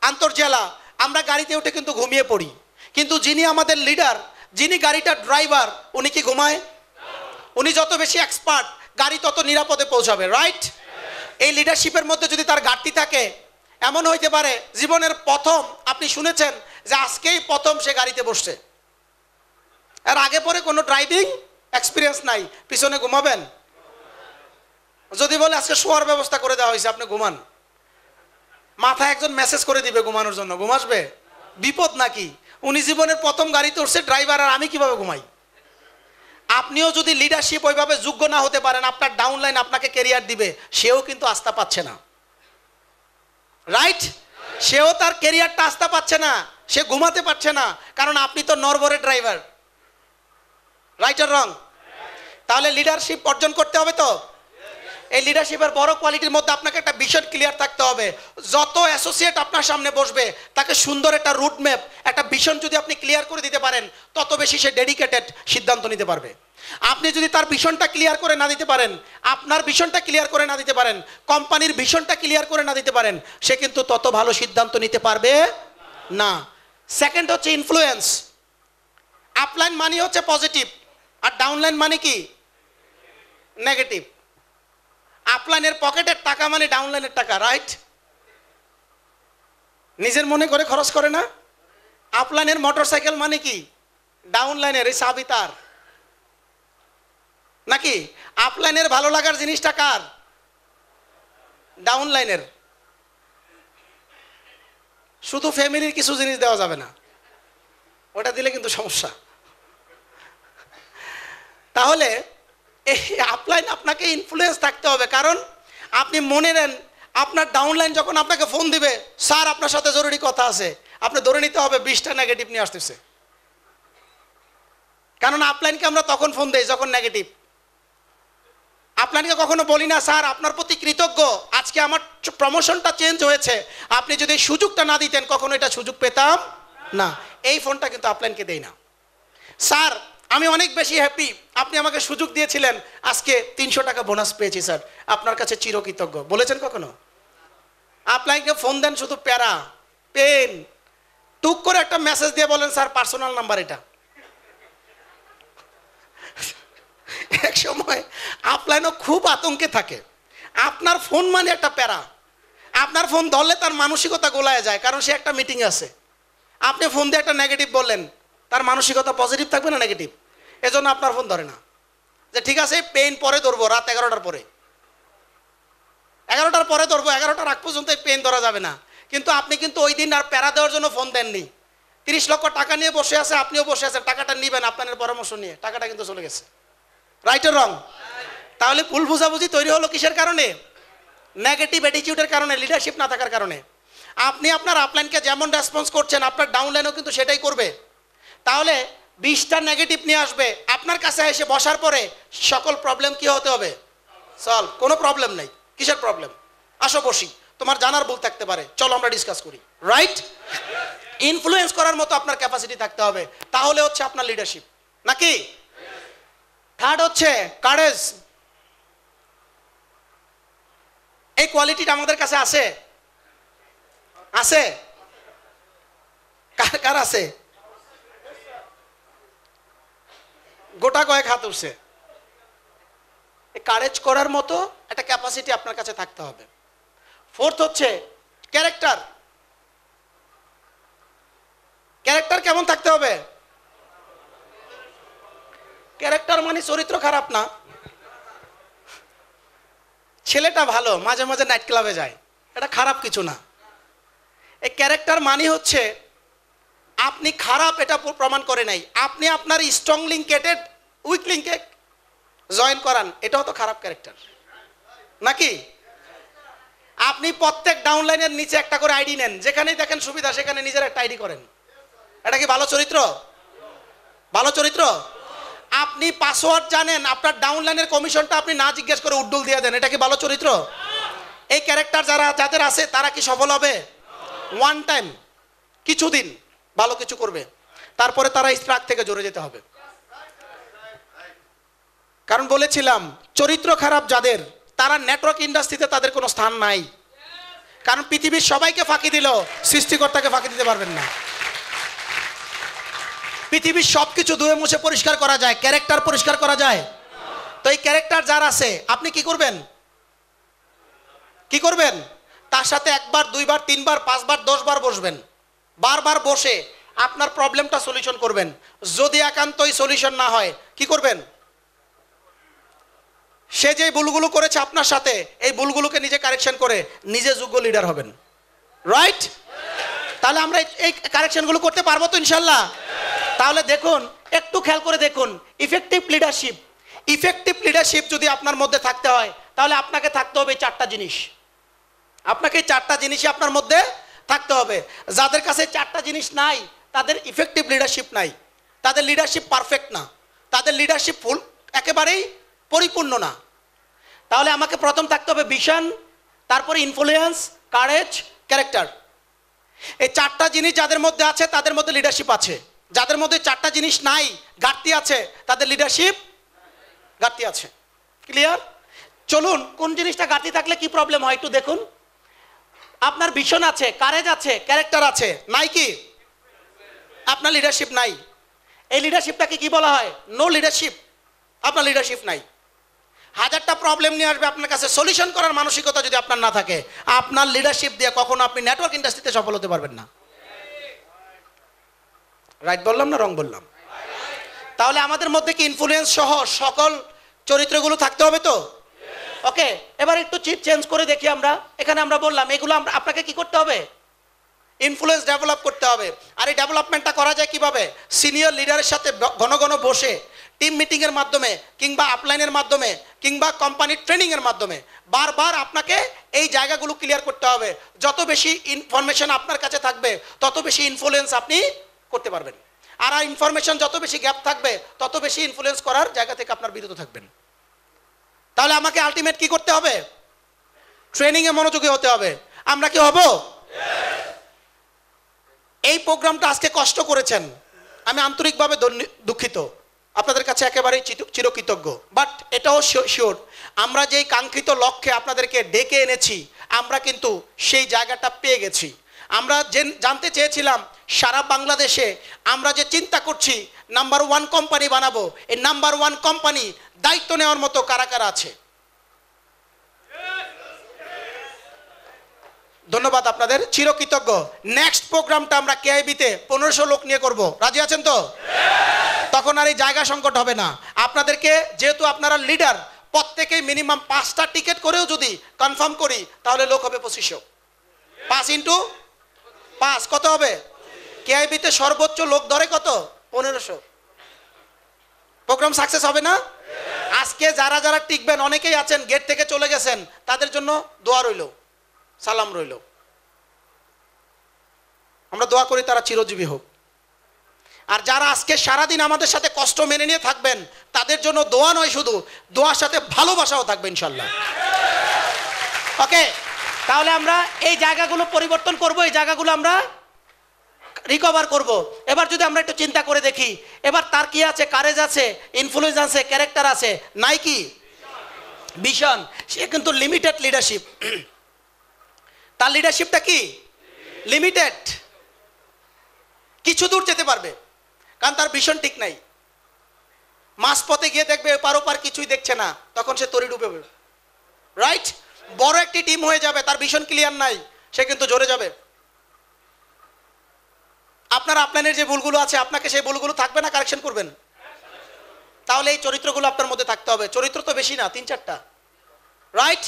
আন্তর্জেলা আমরা গাড়িতে উঠে কিন্তু ঘুমিয়ে পড়ি কিন্তু যিনি আমাদের লিডার যিনি গাড়িটার ড্রাইভার উনি কি ঘুমায় উনি যত বেশি এক্সপার্ট গাড়ি তত নিরাপদে পৌঁছাবে রাইট এই লিডারশিপের মধ্যে যদি তার ঘাটতি থাকে এমন হইতে পারে জীবনের প্রথম আপনি শুনেছেন যে আজকেই প্রথম সে গাড়িতে বসছে আর আগে পরে কোনো ড্রাইভিং এক্সপিরিয়েন্স নাই পিছনে ঘুমাবেন যদি বলে আজকে শোয়ার ব্যবস্থা করে দেওয়া হয়েছে আপনি ঘুমান মাথায় একজন মেসেজ করে দিবে ঘুমানোর জন্য ঘুমাসবে বিপদ নাকি উনি জীবনের প্রথম গাড়িতে উঠছে ড্রাইভার আর আমি কিভাবে ঘুমাই আপনিও যদি লিডারশিপ ওইভাবে যোগ্য না হতে পারেন আপনার ডাউনলাইন আপনাকে কেরিয়ার দিবে সেও কিন্তু আস্থা পাচ্ছে না রাইট সেও তার কেরিয়ারটা আস্থা পাচ্ছে না সে ঘুমাতে পারছে না কারণ আপনি তো নরবরের ড্রাইভার রাইট আর রং তাহলে লিডারশিপ অর্জন করতে হবে তো এই লিডারশিপের বড় কোয়ালিটির মধ্যে আপনাকে একটা ভিশন ক্লিয়ার থাকতে হবে যত অ্যাসোসিয়েট আপনার সামনে বসবে তাকে সুন্দর একটা রুটম্যাপ একটা ভিশন যদি আপনি ক্লিয়ার করে দিতে পারেন তত বেশি সে ডেডিকেটেড সিদ্ধান্ত নিতে পারবে আপনি যদি তার ভিশনটা ক্লিয়ার করে না দিতে পারেন আপনার ভিশনটা ক্লিয়ার করে না দিতে পারেন কোম্পানির ভিশনটা ক্লিয়ার করে না দিতে পারেন সে কিন্তু তত ভালো সিদ্ধান্ত নিতে পারবে না সেকেন্ড হচ্ছে ইনফ্লুয়েন্স আপলাইন মানি হচ্ছে পজিটিভ আর ডাউনলাইন মানে কি নেগেটিভ আপলাইনের পকেটের টাকা মানে ডাউনলাইনের টাকা রাইট নিজের মনে করে খরচ করে না আপলাইনের মোটর সাইকেল মানে কি ডাউনলাইনের এই চাবি তার নাকি আপলাইনের ভালো লাগার জিনিসটা কার ডাউনলাইনের শুধু ফ্যামিলির কিছু জিনিস দেওয়া যাবে না ওটা দিলে কিন্তু সমস্যা তাহলে এই আপলাইন আপনাকে ইনফ্লুয়েন্স থাকতে হবে কারণ আপনি মনে নেন আপনার ডাউনলাইন যখন আপনাকে ফোন দিবে স্যার আপনার সাথে জরুরি কথা আছে আপনি ধরে নিতে হবে বিশটা নেগেটিভ নিয়ে আসতেছে কারণ আপলাইনকে আমরা তখন ফোন দেই যখন নেগেটিভ আপনাকে কখনো বলি না স্যার আপনার প্রতি কৃতজ্ঞ আজকে আমার প্রমোশনটা চেঞ্জ হয়েছে আপনি যদি সুযোগটা না দিতেন কখনো এটা সুযোগ পেতাম না এই ফোনটা কিন্তু আপনাকে দেই না স্যার আমি অনেক বেশি হ্যাপি আপনি আমাকে সুযোগ দিয়েছিলেন আজকে তিনশো টাকা বোনাস পেয়েছি স্যার আপনার কাছে চিরকৃতজ্ঞ বলেছেন কখনো আপনাকে ফোন দেন শুধু প্যারা পেন টুক করে একটা মেসেজ দিয়ে বলেন স্যার পার্সোনাল নাম্বার এটা এক সময় আপলাইনও খুব আতঙ্কে থাকে আপনার ফোন মানে একটা প্যারা আপনার ফোন ধরলে তার মানসিকতা গোলায় যায় কারণ সে একটা মিটিং আছে আপনি ফোন দিয়ে একটা নেগেটিভ বললেন তার মানসিকতা পজিটিভ থাকবে না নেগেটিভ এজন্য আপনার ফোন ধরে না যে ঠিক আছে পেন পরে ধরবো রাত এগারোটার পরে এগারোটার পরে ধরবো এগারোটার আগ পর্যন্ত পেন ধরা যাবে না কিন্তু আপনি কিন্তু ওই দিন আর প্যারা দেওয়ার জন্য ফোন দেননি তিরিশ লক্ষ টাকা নিয়ে বসে আছে আপনিও বসে আছেন টাকাটা নিবেন আপনার পরামর্শ নিয়ে টাকাটা কিন্তু চলে গেছে রাইট রং তাহলে ভুল বুঝাবুঝি তৈরি হলো কিসের কারণে নেগেটিভ অ্যাটিটিউডের কারণে লিডারশিপ না থাকার কারণে আপনি আপনার আপলাইনকে যেমন রেসপন্স করছেন আপনার ডাউনলাইনও কিন্তু সেটাই করবে তাহলে বিশটা নেগেটিভ নিয়ে আসবে আপনার কাছে এসে বসার পরে সকল প্রবলেম কি হতে হবে সলভ কোনো প্রবলেম নেই কিসের প্রবলেম আসো বসি তোমার জানার ভুল থাকতে পারে চলো আমরা ডিসকাস করি রাইট ইনফ্লুয়েন্স করার মতো আপনার ক্যাপাসিটি থাকতে হবে তাহলে হচ্ছে আপনার লিডারশিপ নাকি থার্ড হচ্ছে কারেজ এই কোয়ালিটিটা আমাদের কাছে আছে আছে কার কার আছে গোটা কয়েক হাত উঠছে কারেজ করার মতো একটা ক্যাপাসিটি আপনার কাছে থাকতে হবে ফোর্থ হচ্ছে ক্যারেক্টার ক্যারেক্টার কেমন থাকতে হবে ক্যারেক্টার মানে চরিত্র খারাপ না ছেলেটা ভালো মাঝে মাঝে নাইট ক্লাবে যায় এটা খারাপ কিছু না এই ক্যারেক্টার মানে হচ্ছে আপনি খারাপ এটা প্রমাণ করে নাই আপনি আপনার স্ট্রং লিঙ্ক উইক লিঙ্কে জয়েন করান এটাও তো খারাপ ক্যারেক্টার নাকি আপনি প্রত্যেক ডাউনলাইনের নিচে একটা করে আইডি নেন যেখানেই দেখেন সুবিধা সেখানে নিজের একটা আইডি করেন এটা কি ভালো চরিত্র ভালো চরিত্র আপনি পাসওয়ার্ড জানেন আপনার ডাউনলাইনের কমিশনটা আপনি না জিজ্ঞেস করে উড্ডুল দিয়ে দেন এটা কি ভালো চরিত্র এই ক্যারেক্টার যারা যাদের আছে তারা কি সফল হবে ওয়ান টাইম কিছুদিন ভালো কিছু করবে তারপরে তারা স্ট্রাক থেকে জড়ে যেতে হবে কারণ বলেছিলাম চরিত্র খারাপ যাদের তারা নেটওয়ার্ক ইন্ডাস্ট্রিতে তাদের কোনো স্থান নাই কারণ পৃথিবীর সবাইকে ফাঁকি দিল সৃষ্টিকর্তাকে ফাঁকি দিতে পারবেন না পৃথিবীর সব কিছু ধুয়ে মুছে পরিষ্কার করা যায় ক্যারেক্টার পরিষ্কার করা যায় তো এই ক্যারেক্টার যার আছে আপনি কি করবেন কি করবেন তার সাথে একবার দুইবার তিনবার পাঁচবার দশবার বসবেন বারবার বসে আপনার প্রবলেমটা সলিউশন করবেন যদি একান্তই সলিউশন না হয় কি করবেন সে যে ভুলগুলো করেছে আপনার সাথে এই ভুলগুলোকে নিজে কারেকশন করে নিজে যোগ্য লিডার হবেন রাইট তাহলে আমরা এই কারেকশনগুলো করতে পারবো তো ইনশাল্লাহ তাহলে দেখুন একটু খেয়াল করে দেখুন ইফেক্টিভ লিডারশিপ ইফেক্টিভ লিডারশিপ যদি আপনার মধ্যে থাকতে হয় তাহলে আপনাকে থাকতে হবে চারটা জিনিস আপনাকে চারটা জিনিসই আপনার মধ্যে থাকতে হবে যাদের কাছে চারটা জিনিস নাই তাদের ইফেক্টিভ লিডারশিপ নাই তাদের লিডারশিপ পারফেক্ট না তাদের লিডারশিপ ফুল একেবারেই পরিপূর্ণ না তাহলে আমাকে প্রথম থাকতে হবে ভিশন তারপরে ইনফ্লুয়েন্স কারেজ ক্যারেক্টার এই চারটা জিনিস যাদের মধ্যে আছে তাদের মধ্যে লিডারশিপ আছে যাদের মধ্যে চারটা জিনিস নাই ঘাটতি আছে তাদের লিডারশিপ ঘাটতি আছে ক্লিয়ার চলুন কোন জিনিসটা ঘাটতি থাকলে কি প্রবলেম হয় একটু দেখুন আপনার ভিশন আছে কারেজ আছে ক্যারেক্টার আছে নাই কি আপনার লিডারশিপ নাই এই লিডারশিপটাকে কি বলা হয় নো লিডারশিপ আপনার লিডারশিপ নাই হাজারটা প্রবলেম নিয়ে আসবে আপনার কাছে সলিউশন করার মানসিকতা যদি আপনার না থাকে আপনার লিডারশিপ দিয়ে কখনো আপনি নেটওয়ার্ক ইন্ডাস্ট্রিতে সফল হতে পারবেন না রাইট বললাম না রং বললাম তাহলে আমাদের মধ্যে কি ইনফ্লুয়েন্স সহ সকল চরিত্রগুলো থাকতে হবে তো ওকে এবার একটু চিপ চেঞ্জ করে দেখি আমরা এখানে আমরা বললাম এগুলো আমরা আপনাকে কি করতে হবে ইনফ্লুয়েন্স ডেভেলপ করতে হবে আর এই ডেভেলপমেন্টটা করা যায় কিভাবে সিনিয়র লিডারের সাথে ঘন ঘন বসে টিম মিটিংয়ের মাধ্যমে কিংবা আপলাইনের মাধ্যমে কিংবা কোম্পানির ট্রেনিংয়ের মাধ্যমে বারবার আপনাকে এই জায়গাগুলো ক্লিয়ার করতে হবে যত বেশি ইনফরমেশন আপনার কাছে থাকবে তত বেশি ইনফ্লুয়েন্স আপনি করতে পারবেন আর ইনফরমেশন যত বেশি গ্যাপ থাকবে তত বেশি ইনফ্লুয়েন্স করার জায়গা থেকে আপনার বিরত থাকবেন তাহলে আমাকে আলটিমেট কি করতে হবে ট্রেনিংয়ে মনোযোগী হতে হবে আমরা কি হব এই প্রোগ্রামটা আজকে কষ্ট করেছেন আমি আন্তরিকভাবে দুঃখিত আপনাদের কাছে একেবারেই চিরকৃতজ্ঞ বাট এটাও শিওর আমরা যেই কাঙ্ক্ষিত লক্ষ্যে আপনাদেরকে ডেকে এনেছি আমরা কিন্তু সেই জায়গাটা পেয়ে গেছি আমরা যে জানতে চেয়েছিলাম সারা বাংলাদেশে আমরা যে চিন্তা করছি নাম্বার ওয়ান কোম্পানি বানাবো এই নাম্বার ওয়ান কোম্পানি দায়িত্ব নেওয়ার মতো কারা কারা আছে ধন্যবাদ আপনাদের চিরকৃতজ্ঞ নেক্সট প্রোগ্রামটা আমরা কেআইবিতে পনেরোশো লোক নিয়ে করব রাজি আছেন তো তখন আর এই জায়গা সংকট হবে না আপনাদেরকে যেহেতু আপনারা লিডার প্রত্যেকেই মিনিমাম পাঁচটা টিকিট করেও যদি কনফার্ম করি তাহলে লোক হবে পঁচিশশো পাঁচ ইন্টু পাঁচ কত হবে কেআইবিতে সর্বোচ্চ লোক ধরে কত পনেরোশো প্রোগ্রাম সাকসেস হবে না আজকে যারা যারা টিকবেন অনেকেই আছেন গেট থেকে চলে গেছেন তাদের জন্য দোয়া রইল সালাম রইল আমরা দোয়া করি তারা চিরজীবী হোক আর যারা আজকে সারাদিন আমাদের সাথে কষ্ট মেনে নিয়ে থাকবেন তাদের জন্য দোয়া নয় শুধু দোয়ার সাথে ভালোবাসাও থাকবে ইনশাল্লাহ ওকে তাহলে আমরা এই জায়গাগুলো পরিবর্তন করব এই জায়গাগুলো আমরা রিকভার করব। এবার যদি আমরা একটু চিন্তা করে দেখি এবার তার কি আছে কারেজ আছে ইনফ্লুয়েন্স আছে ক্যারেক্টার আছে নাই কি ভিশন সে কিন্তু লিমিটেড লিডারশিপ তার লিডারশিপটা কি লিমিটেড কিছু দূর যেতে পারবে কারণ তার ভীষণ ঠিক নাই মাস পথে গিয়ে দেখবে পার ওপার কিছুই দেখছে না তখন সে তরি ডুবে রাইট বড় একটি টিম হয়ে যাবে তার ভীষণ ক্লিয়ার নাই সে কিন্তু জোরে যাবে আপনার আপনার যে ভুলগুলো আছে আপনাকে সেই ভুলগুলো থাকবে না কারেকশন করবেন তাহলে এই চরিত্রগুলো আপনার মধ্যে থাকতে হবে চরিত্র তো বেশি না তিন চারটা রাইট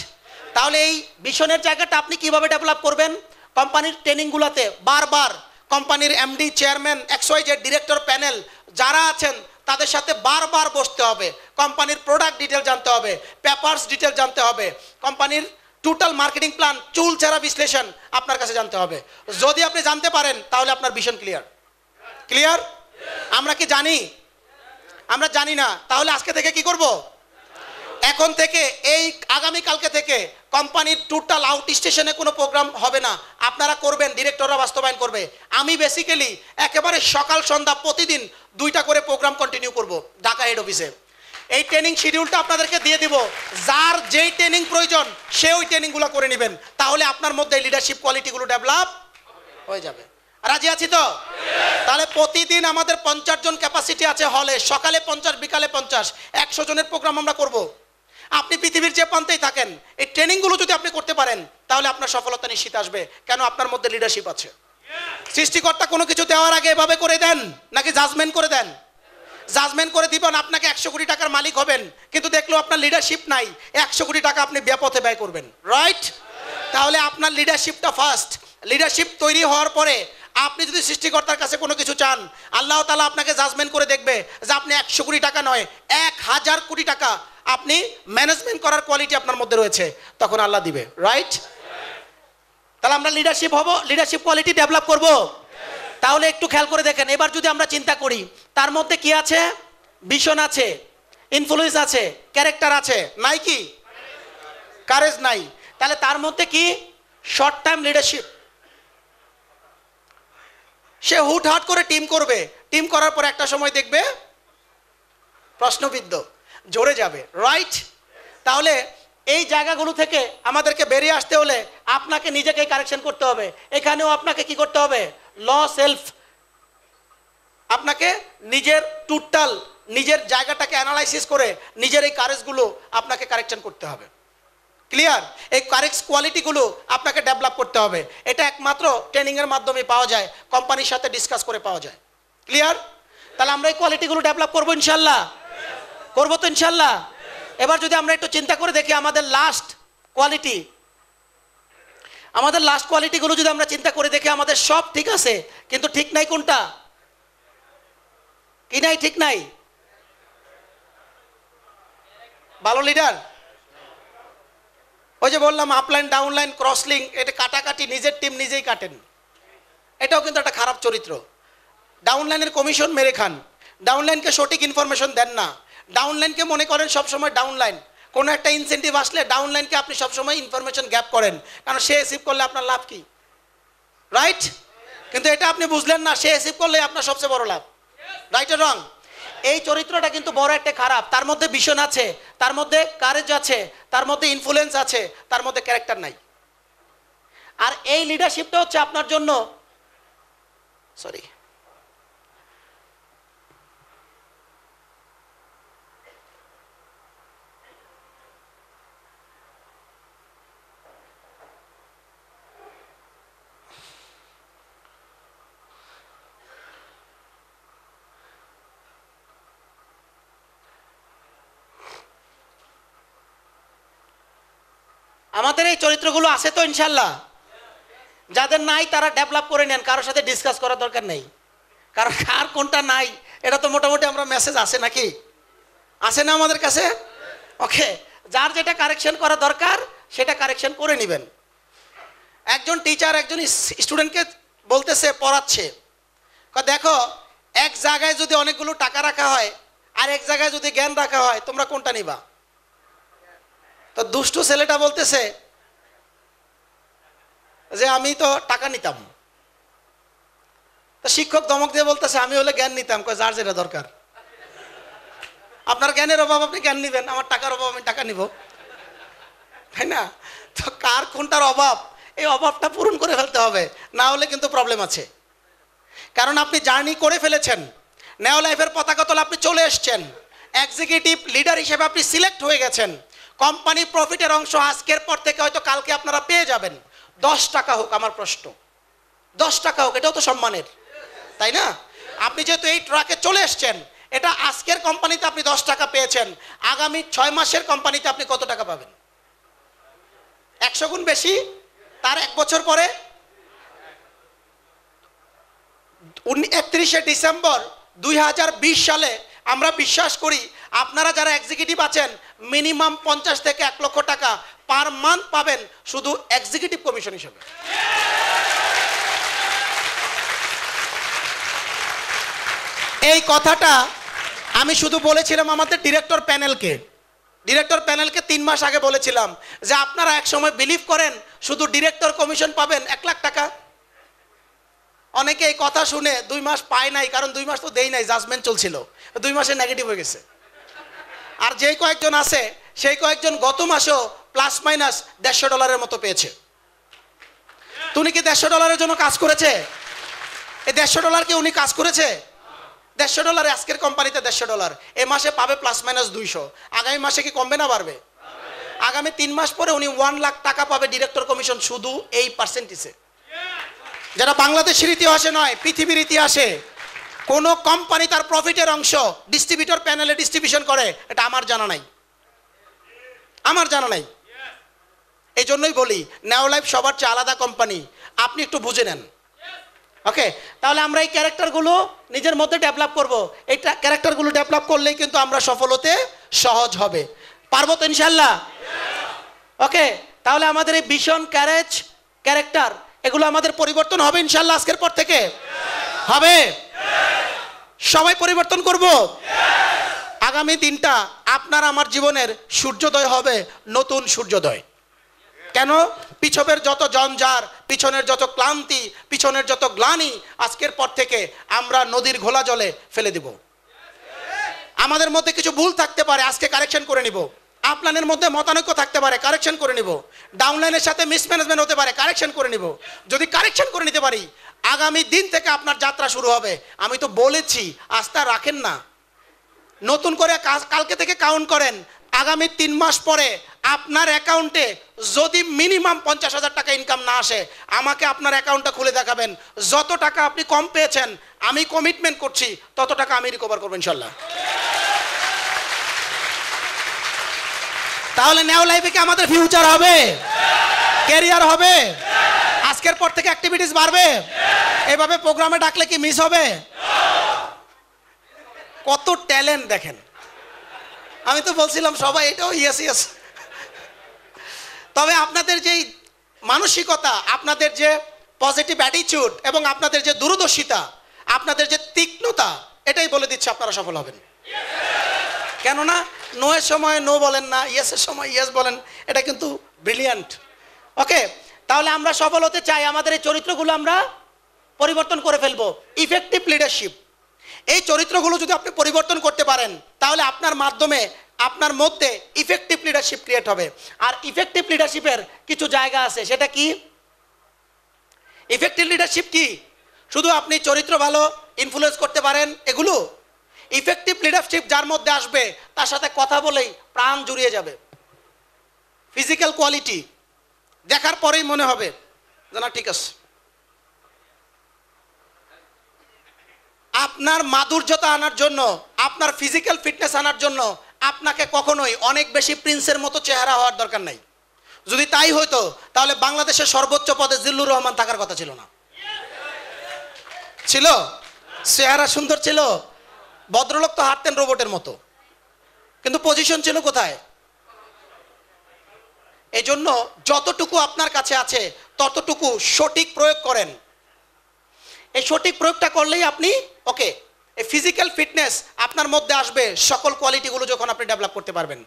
তাহলে এই মিশনের জায়গাটা আপনি কিভাবে ডেভেলপ করবেন কোম্পানির ট্রেনিংগুলোতে বারবার কোম্পানির MD chairman X Y Z director panel যারা আছেন তাদের সাথে বারবার বসতে হবে কোম্পানির প্রোডাক্ট ডিটেল জানতে হবে পেপারস ডিটেল জানতে হবে কোম্পানির টোটাল মার্কেটিং প্ল্যান চুল চেরা বিশ্লেষণ আপনার কাছে জানতে হবে যদি আপনি জানতে পারেন তাহলে আপনার ভিশন ক্লিয়ার ক্লিয়ার আমরা কি জানি আমরা জানি না তাহলে আজকে থেকে কি করব এখন থেকে এই আগামী কালকে থেকে কোম্পানির টোটাল আউট স্টেশনে কোনো প্রোগ্রাম হবে না আপনারা করবেন ডিরেক্টররা বাস্তবায়ন করবে আমি বেসিক্যালি একেবারে সকাল সন্ধ্যা প্রতিদিন দুইটা করে প্রোগ্রাম কন্টিনিউ করব ঢাকা হেড অফিসে এই ট্রেনিং শিডিউলটা আপনাদেরকে দিয়ে দিব যার যেই ট্রেনিং প্রয়োজন সে ওই ট্রেনিংগুলো করে নেবেন তাহলে আপনার মধ্যে লিডারশিপ কোয়ালিটিগুলো ডেভেলপ হয়ে যাবে রাজি আছি তো তাহলে প্রতিদিন আমাদের পঞ্চাশ জন ক্যাপাসিটি আছে হলে সকালে পঞ্চাশ বিকালে পঞ্চাশ একশো জনের প্রোগ্রাম আমরা করব। আপনি পৃথিবীর যে প্রান্তেই থাকেন এই ট্রেনিংগুলো যদি আপনি করতে পারেন তাহলে আপনার সফলতা নিশ্চিত আসবে কেন আপনার মধ্যে লিডারশিপ আছে সৃষ্টিকর্তা কোনো কিছু দেওয়ার আগে এভাবে করে দেন নাকি জাজমেন্ট করে দেন জাজমেন্ট করে দিবেন আপনাকে একশো কোটি টাকার মালিক হবেন কিন্তু দেখলো আপনার লিডারশিপ নাই একশো কোটি টাকা আপনি ব্যাপথে ব্যয় করবেন রাইট তাহলে আপনার লিডারশিপটা ফার্স্ট লিডারশিপ তৈরি হওয়ার পরে আপনি যদি সৃষ্টিকর্তার কাছে কোনো কিছু চান আল্লাহ তালা আপনাকে জাজমেন্ট করে দেখবে যে আপনি একশো কোটি টাকা নয় এক হাজার কোটি টাকা আপনি ম্যানেজমেন্ট করার কোয়ালিটি আপনার মধ্যে রয়েছে তখন আল্লাহ দিবে রাইট তাহলে আমরা লিডারশিপ হব লিডারশিপ কোয়ালিটি ডেভেলপ করবো তাহলে একটু খেয়াল করে দেখেন এবার যদি আমরা চিন্তা করি তার মধ্যে কি আছে ভিশন আছে ইনফ্লুয়েন্স আছে ক্যারেক্টার আছে নাই কি কারেজ নাই তাহলে তার মধ্যে কি শর্ট টাইম লিডারশিপ সে হুট হাট করে টিম করবে টিম করার পর একটা সময় দেখবে প্রশ্নবিদ্ধ জোরে যাবে রাইট তাহলে এই জায়গাগুলো থেকে আমাদেরকে বেরিয়ে আসতে হলে আপনাকে নিজেকে কারেকশন করতে হবে এখানেও আপনাকে কি করতে হবে ল সেলফ আপনাকে নিজের টোটাল নিজের জায়গাটাকে অ্যানালাইসিস করে নিজের এই কারেজগুলো আপনাকে কারেকশন করতে হবে ক্লিয়ার এই কারেক্স কোয়ালিটিগুলো আপনাকে ডেভেলপ করতে হবে এটা একমাত্র ট্রেনিংয়ের মাধ্যমে পাওয়া যায় কোম্পানির সাথে ডিসকাস করে পাওয়া যায় ক্লিয়ার তাহলে আমরা এই কোয়ালিটিগুলো ডেভেলপ করবো ইনশাল্লাহ করবো তো ইনশাল্লাহ এবার যদি আমরা একটু চিন্তা করে দেখি আমাদের লাস্ট কোয়ালিটি আমাদের লাস্ট কোয়ালিটিগুলো যদি আমরা চিন্তা করে দেখি আমাদের সব ঠিক আছে কিন্তু ঠিক নাই কোনটা কি নাই ঠিক নাই ভালো লিডার ওই যে বললাম আপলাইন ডাউনলাইন ক্রসলিং এটা কাটাকাটি নিজের টিম নিজেই কাটেন এটাও কিন্তু একটা খারাপ চরিত্র ডাউনলাইনের কমিশন মেরে খান ডাউনলাইনকে সঠিক ইনফরমেশন দেন না ডাউনলাইনকে মনে করেন সবসময় ডাউনলাইন কোনো একটা ইনসেন্টিভ আসলে ডাউনলাইনকে আপনি সবসময় ইনফরমেশন গ্যাপ করেন কারণ সে রিসিভ করলে আপনার লাভ কি রাইট কিন্তু এটা আপনি বুঝলেন না সে রিসিভ করলে আপনার সবচেয়ে বড় লাভ রাইট রং এই চরিত্রটা কিন্তু বড় একটা খারাপ তার মধ্যে ভীষণ আছে তার মধ্যে কারেজ আছে তার মধ্যে ইনফ্লুয়েন্স আছে তার মধ্যে ক্যারেক্টার নাই আর এই লিডারশিপটা হচ্ছে আপনার জন্য সরি আমাদের এই চরিত্রগুলো আছে তো ইনশাল্লাহ যাদের নাই তারা ডেভেলপ করে নেন কারোর সাথে ডিসকাস করার দরকার নেই কারণ কার কোনটা নাই এটা তো মোটামুটি আমরা মেসেজ আছে নাকি আছে না আমাদের কাছে ওকে যার যেটা কারেকশন করা দরকার সেটা কারেকশন করে নেবেন একজন টিচার একজন স্টুডেন্টকে বলতেছে পড়াচ্ছে দেখো এক জায়গায় যদি অনেকগুলো টাকা রাখা হয় আর এক জায়গায় যদি জ্ঞান রাখা হয় তোমরা কোনটা নিবা তো দুষ্টু ছেলেটা বলতেছে যে আমি তো টাকা নিতাম তো শিক্ষক দমক দিয়ে বলতেছে আমি হলে জ্ঞান নিতাম কয় যার যেটা দরকার আপনার জ্ঞানের অভাব আপনি জ্ঞান নেবেন আমার টাকার অভাব আমি টাকা নিব তাই না তো কার কোনটার অভাব এই অভাবটা পূরণ করে ফেলতে হবে না হলে কিন্তু প্রবলেম আছে কারণ আপনি জার্নি করে ফেলেছেন নেও লাইফের পতাকা তোলা আপনি চলে এসছেন এক্সিকিউটিভ লিডার হিসেবে আপনি সিলেক্ট হয়ে গেছেন কোম্পানি প্রফিটের অংশ আজকের পর থেকে হয়তো কালকে আপনারা পেয়ে যাবেন দশ টাকা হোক আমার প্রশ্ন দশ টাকা হোক এটাও তো সম্মানের তাই না আপনি যেহেতু এই ট্রাকে চলে এসছেন এটা আজকের কোম্পানিতে আপনি দশ টাকা পেয়েছেন আগামী ছয় মাসের কোম্পানিতে আপনি কত টাকা পাবেন একশো গুণ বেশি তার এক বছর পরে একত্রিশে ডিসেম্বর দুই সালে আমরা বিশ্বাস করি আপনারা যারা এক্সিকিউটিভ আছেন মিনিমাম পঞ্চাশ থেকে এক লক্ষ টাকা পার মান্থ পাবেন শুধু এক্সিকিউটিভ কমিশন হিসেবে এই কথাটা আমি শুধু বলেছিলাম আমাদের ডিরেক্টর প্যানেলকে ডিরেক্টর প্যানেলকে তিন মাস আগে বলেছিলাম যে আপনারা একসময় বিলিভ করেন শুধু ডিরেক্টর কমিশন পাবেন এক লাখ টাকা অনেকে এই কথা শুনে দুই মাস পায় নাই কারণ দুই মাস তো দেই নাই জাজমেন্ট চলছিল দুই মাসে নেগেটিভ হয়ে গেছে আর যেই কয়েকজন আছে সেই কয়েকজন গত মাসেও প্লাস মাইনাস দেড়শো ডলারের মতো পেয়েছে তুমি কি দেড়শো ডলারের জন্য কাজ করেছে এই দেড়শো ডলার কি উনি কাজ করেছে দেড়শো ডলার আজকের কোম্পানিতে দেড়শো ডলার এ মাসে পাবে প্লাস মাইনাস দুইশো আগামী মাসে কি কমবে না বাড়বে আগামী তিন মাস পরে উনি ওয়ান লাখ টাকা পাবে ডিরেক্টর কমিশন শুধু এই পার্সেন্টেজে যারা বাংলাদেশের ইতিহাসে নয় পৃথিবীর ইতিহাসে কোনো কোম্পানি তার প্রফিটের অংশ ডিস্ট্রিবিউটর প্যানেলে ডিস্ট্রিবিউশন করে এটা আমার জানা নাই আমার জানা নাই এই জন্যই বলি নেওলাইফ সবার চেয়ে আলাদা কোম্পানি আপনি একটু বুঝে নেন ওকে তাহলে আমরা এই ক্যারেক্টারগুলো নিজের মধ্যে ডেভেলপ করব এই ক্যারেক্টারগুলো ডেভেলপ করলেই কিন্তু আমরা সফল হতে সহজ হবে পারবো তো ইনশাল্লাহ ওকে তাহলে আমাদের এই ভীষণ ক্যারেজ ক্যারেক্টার এগুলো আমাদের পরিবর্তন হবে ইনশাল্লাহ আজকের পর থেকে হবে সবাই পরিবর্তন করব আগামী দিনটা আপনার আমার জীবনের সূর্যোদয় হবে নতুন সূর্যোদয় কেন পিছনের যত জঞ্জার পিছনের যত ক্লান্তি পিছনের যত গ্লানি আজকের পর থেকে আমরা নদীর ঘোলা জলে ফেলে দিব আমাদের মধ্যে কিছু ভুল থাকতে পারে আজকে কারেকশন করে নিব আপলাইনের মধ্যে মতানৈক্য থাকতে পারে কারেকশন করে নিব ডাউনলাইনের সাথে মিসম্যানেজমেন্ট হতে পারে কারেকশন করে নিব যদি কারেকশন করে নিতে পারি আগামী দিন থেকে আপনার যাত্রা শুরু হবে আমি তো বলেছি আস্থা রাখেন না নতুন করে কালকে থেকে কাউন্ট করেন আগামী তিন মাস পরে আপনার অ্যাকাউন্টে যদি মিনিমাম পঞ্চাশ হাজার টাকা ইনকাম না আসে আমাকে আপনার অ্যাকাউন্টটা খুলে দেখাবেন যত টাকা আপনি কম পেয়েছেন আমি কমিটমেন্ট করছি তত টাকা আমি রিকভার করবো ইনশাল্লাহ তাহলে নেও লাইফে কি আমাদের ফিউচার হবে ক্যারিয়ার হবে আজকের পর থেকে অ্যাক্টিভিটিস বাড়বে এভাবে প্রোগ্রামে ডাকলে কি মিস হবে কত ট্যালেন্ট দেখেন আমি তো বলছিলাম সবাই এটাও ইয়েস ইয়েস তবে আপনাদের যেই মানসিকতা আপনাদের যে পজিটিভ অ্যাটিচিউড এবং আপনাদের যে দূরদর্শিতা আপনাদের যে তীক্ষ্ণতা এটাই বলে দিচ্ছে আপনারা সফল হবেন কেননা নো এর সময় নো বলেন না ইয়েসের সময় ইয়েস বলেন এটা কিন্তু ব্রিলিয়ান্ট ওকে তাহলে আমরা সফল হতে চাই আমাদের এই চরিত্রগুলো আমরা পরিবর্তন করে ফেলবো ইফেক্টিভ লিডারশিপ এই চরিত্রগুলো যদি আপনি পরিবর্তন করতে পারেন তাহলে আপনার মাধ্যমে আপনার মধ্যে ইফেক্টিভ লিডারশিপ ক্রিয়েট হবে আর ইফেক্টিভ লিডারশিপের কিছু জায়গা আছে সেটা কি ইফেক্টিভ লিডারশিপ কি শুধু আপনি চরিত্র ভালো ইনফ্লুয়েস করতে পারেন এগুলো ইফেক্টিভ লিডারশিপ যার মধ্যে আসবে তার সাথে কথা বলেই প্রাণ জুড়িয়ে যাবে ফিজিক্যাল কোয়ালিটি দেখার পরেই মনে হবে না ঠিক আছে আপনার মাধুর্যতা আনার জন্য আপনার ফিজিক্যাল ফিটনেস আনার জন্য আপনাকে কখনোই অনেক বেশি প্রিন্সের মতো চেহারা হওয়ার দরকার নাই যদি তাই হইতো তাহলে বাংলাদেশের সর্বোচ্চ পদে জিল্লুর রহমান থাকার কথা ছিল না ছিল চেহারা সুন্দর ছিল ভদ্রলোক তো হাঁটতেন রোবটের মতো কিন্তু পজিশন ছিল কোথায় এজন্য যতটুকু আপনার কাছে আছে ততটুকু সঠিক প্রয়োগ করেন এই সঠিক প্রয়োগটা করলেই আপনি ওকে এই ফিজিক্যাল ফিটনেস আপনার মধ্যে আসবে সকল কোয়ালিটিগুলো যখন আপনি ডেভেলপ করতে পারবেন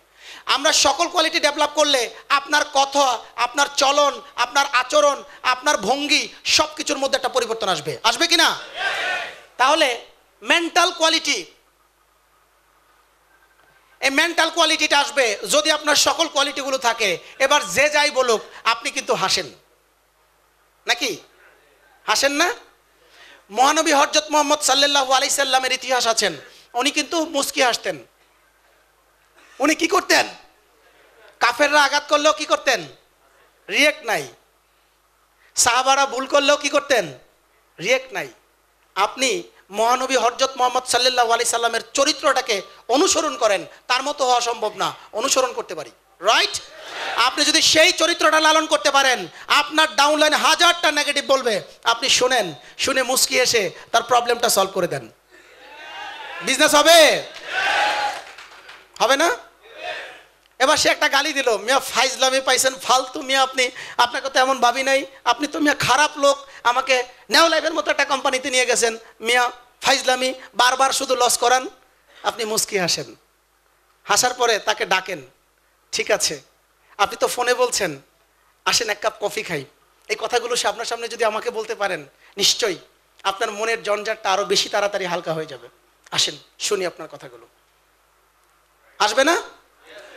আমরা সকল কোয়ালিটি ডেভেলপ করলে আপনার কথা আপনার চলন আপনার আচরণ আপনার ভঙ্গি সব কিছুর মধ্যে একটা পরিবর্তন আসবে আসবে কি না তাহলে মেন্টাল কোয়ালিটি এই মেন্টাল কোয়ালিটিটা আসবে যদি আপনার সকল কোয়ালিটিগুলো থাকে এবার যে যাই বলুক আপনি কিন্তু হাসেন নাকি হাসেন না মহানবী হরজত মোহাম্মদ সাল্লাহ আলি সাল্লামের ইতিহাস আছেন উনি কিন্তু মুসকি হাসতেন উনি কি করতেন কাফেররা আঘাত করলেও কি করতেন রিয়েক্ট নাই সাহাবারা ভুল করলেও কি করতেন রিয়েক্ট নাই আপনি মহানবী হরজত মোহাম্মদ সাল্লাহ আলি সাল্লামের চরিত্রটাকে অনুসরণ করেন তার মতো হওয়া সম্ভব না অনুসরণ করতে পারি রাইট আপনি যদি সেই চরিত্রটা লালন করতে পারেন আপনার ডাউনলাইন হাজারটা নেগেটিভ বলবে আপনি শুনেন শুনে মুস্কি এসে তার প্রবলেমটা সলভ করে দেন বিজনেস হবে হবে না এবার সে একটা গালি দিল মিয়া ফাইজলামি পাইছেন ফালতু মিয়া আপনি আপনাকে তো এমন ভাবি নাই আপনি তো মিয়া খারাপ লোক আমাকে নেও লাইফের মতো একটা কোম্পানিতে নিয়ে গেছেন মিয়া ফাইজলামি বারবার শুধু লস করান আপনি মুস্কি হাসেন হাসার পরে তাকে ডাকেন ঠিক আছে আপনি তো ফোনে বলছেন আসেন এক কাপ কফি খাই এই কথাগুলো সে আপনার সামনে যদি আমাকে বলতে পারেন নিশ্চয়ই আপনার মনের জঞ্জাটটা আরও বেশি তাড়াতাড়ি হালকা হয়ে যাবে আসেন শুনি আপনার কথাগুলো আসবে না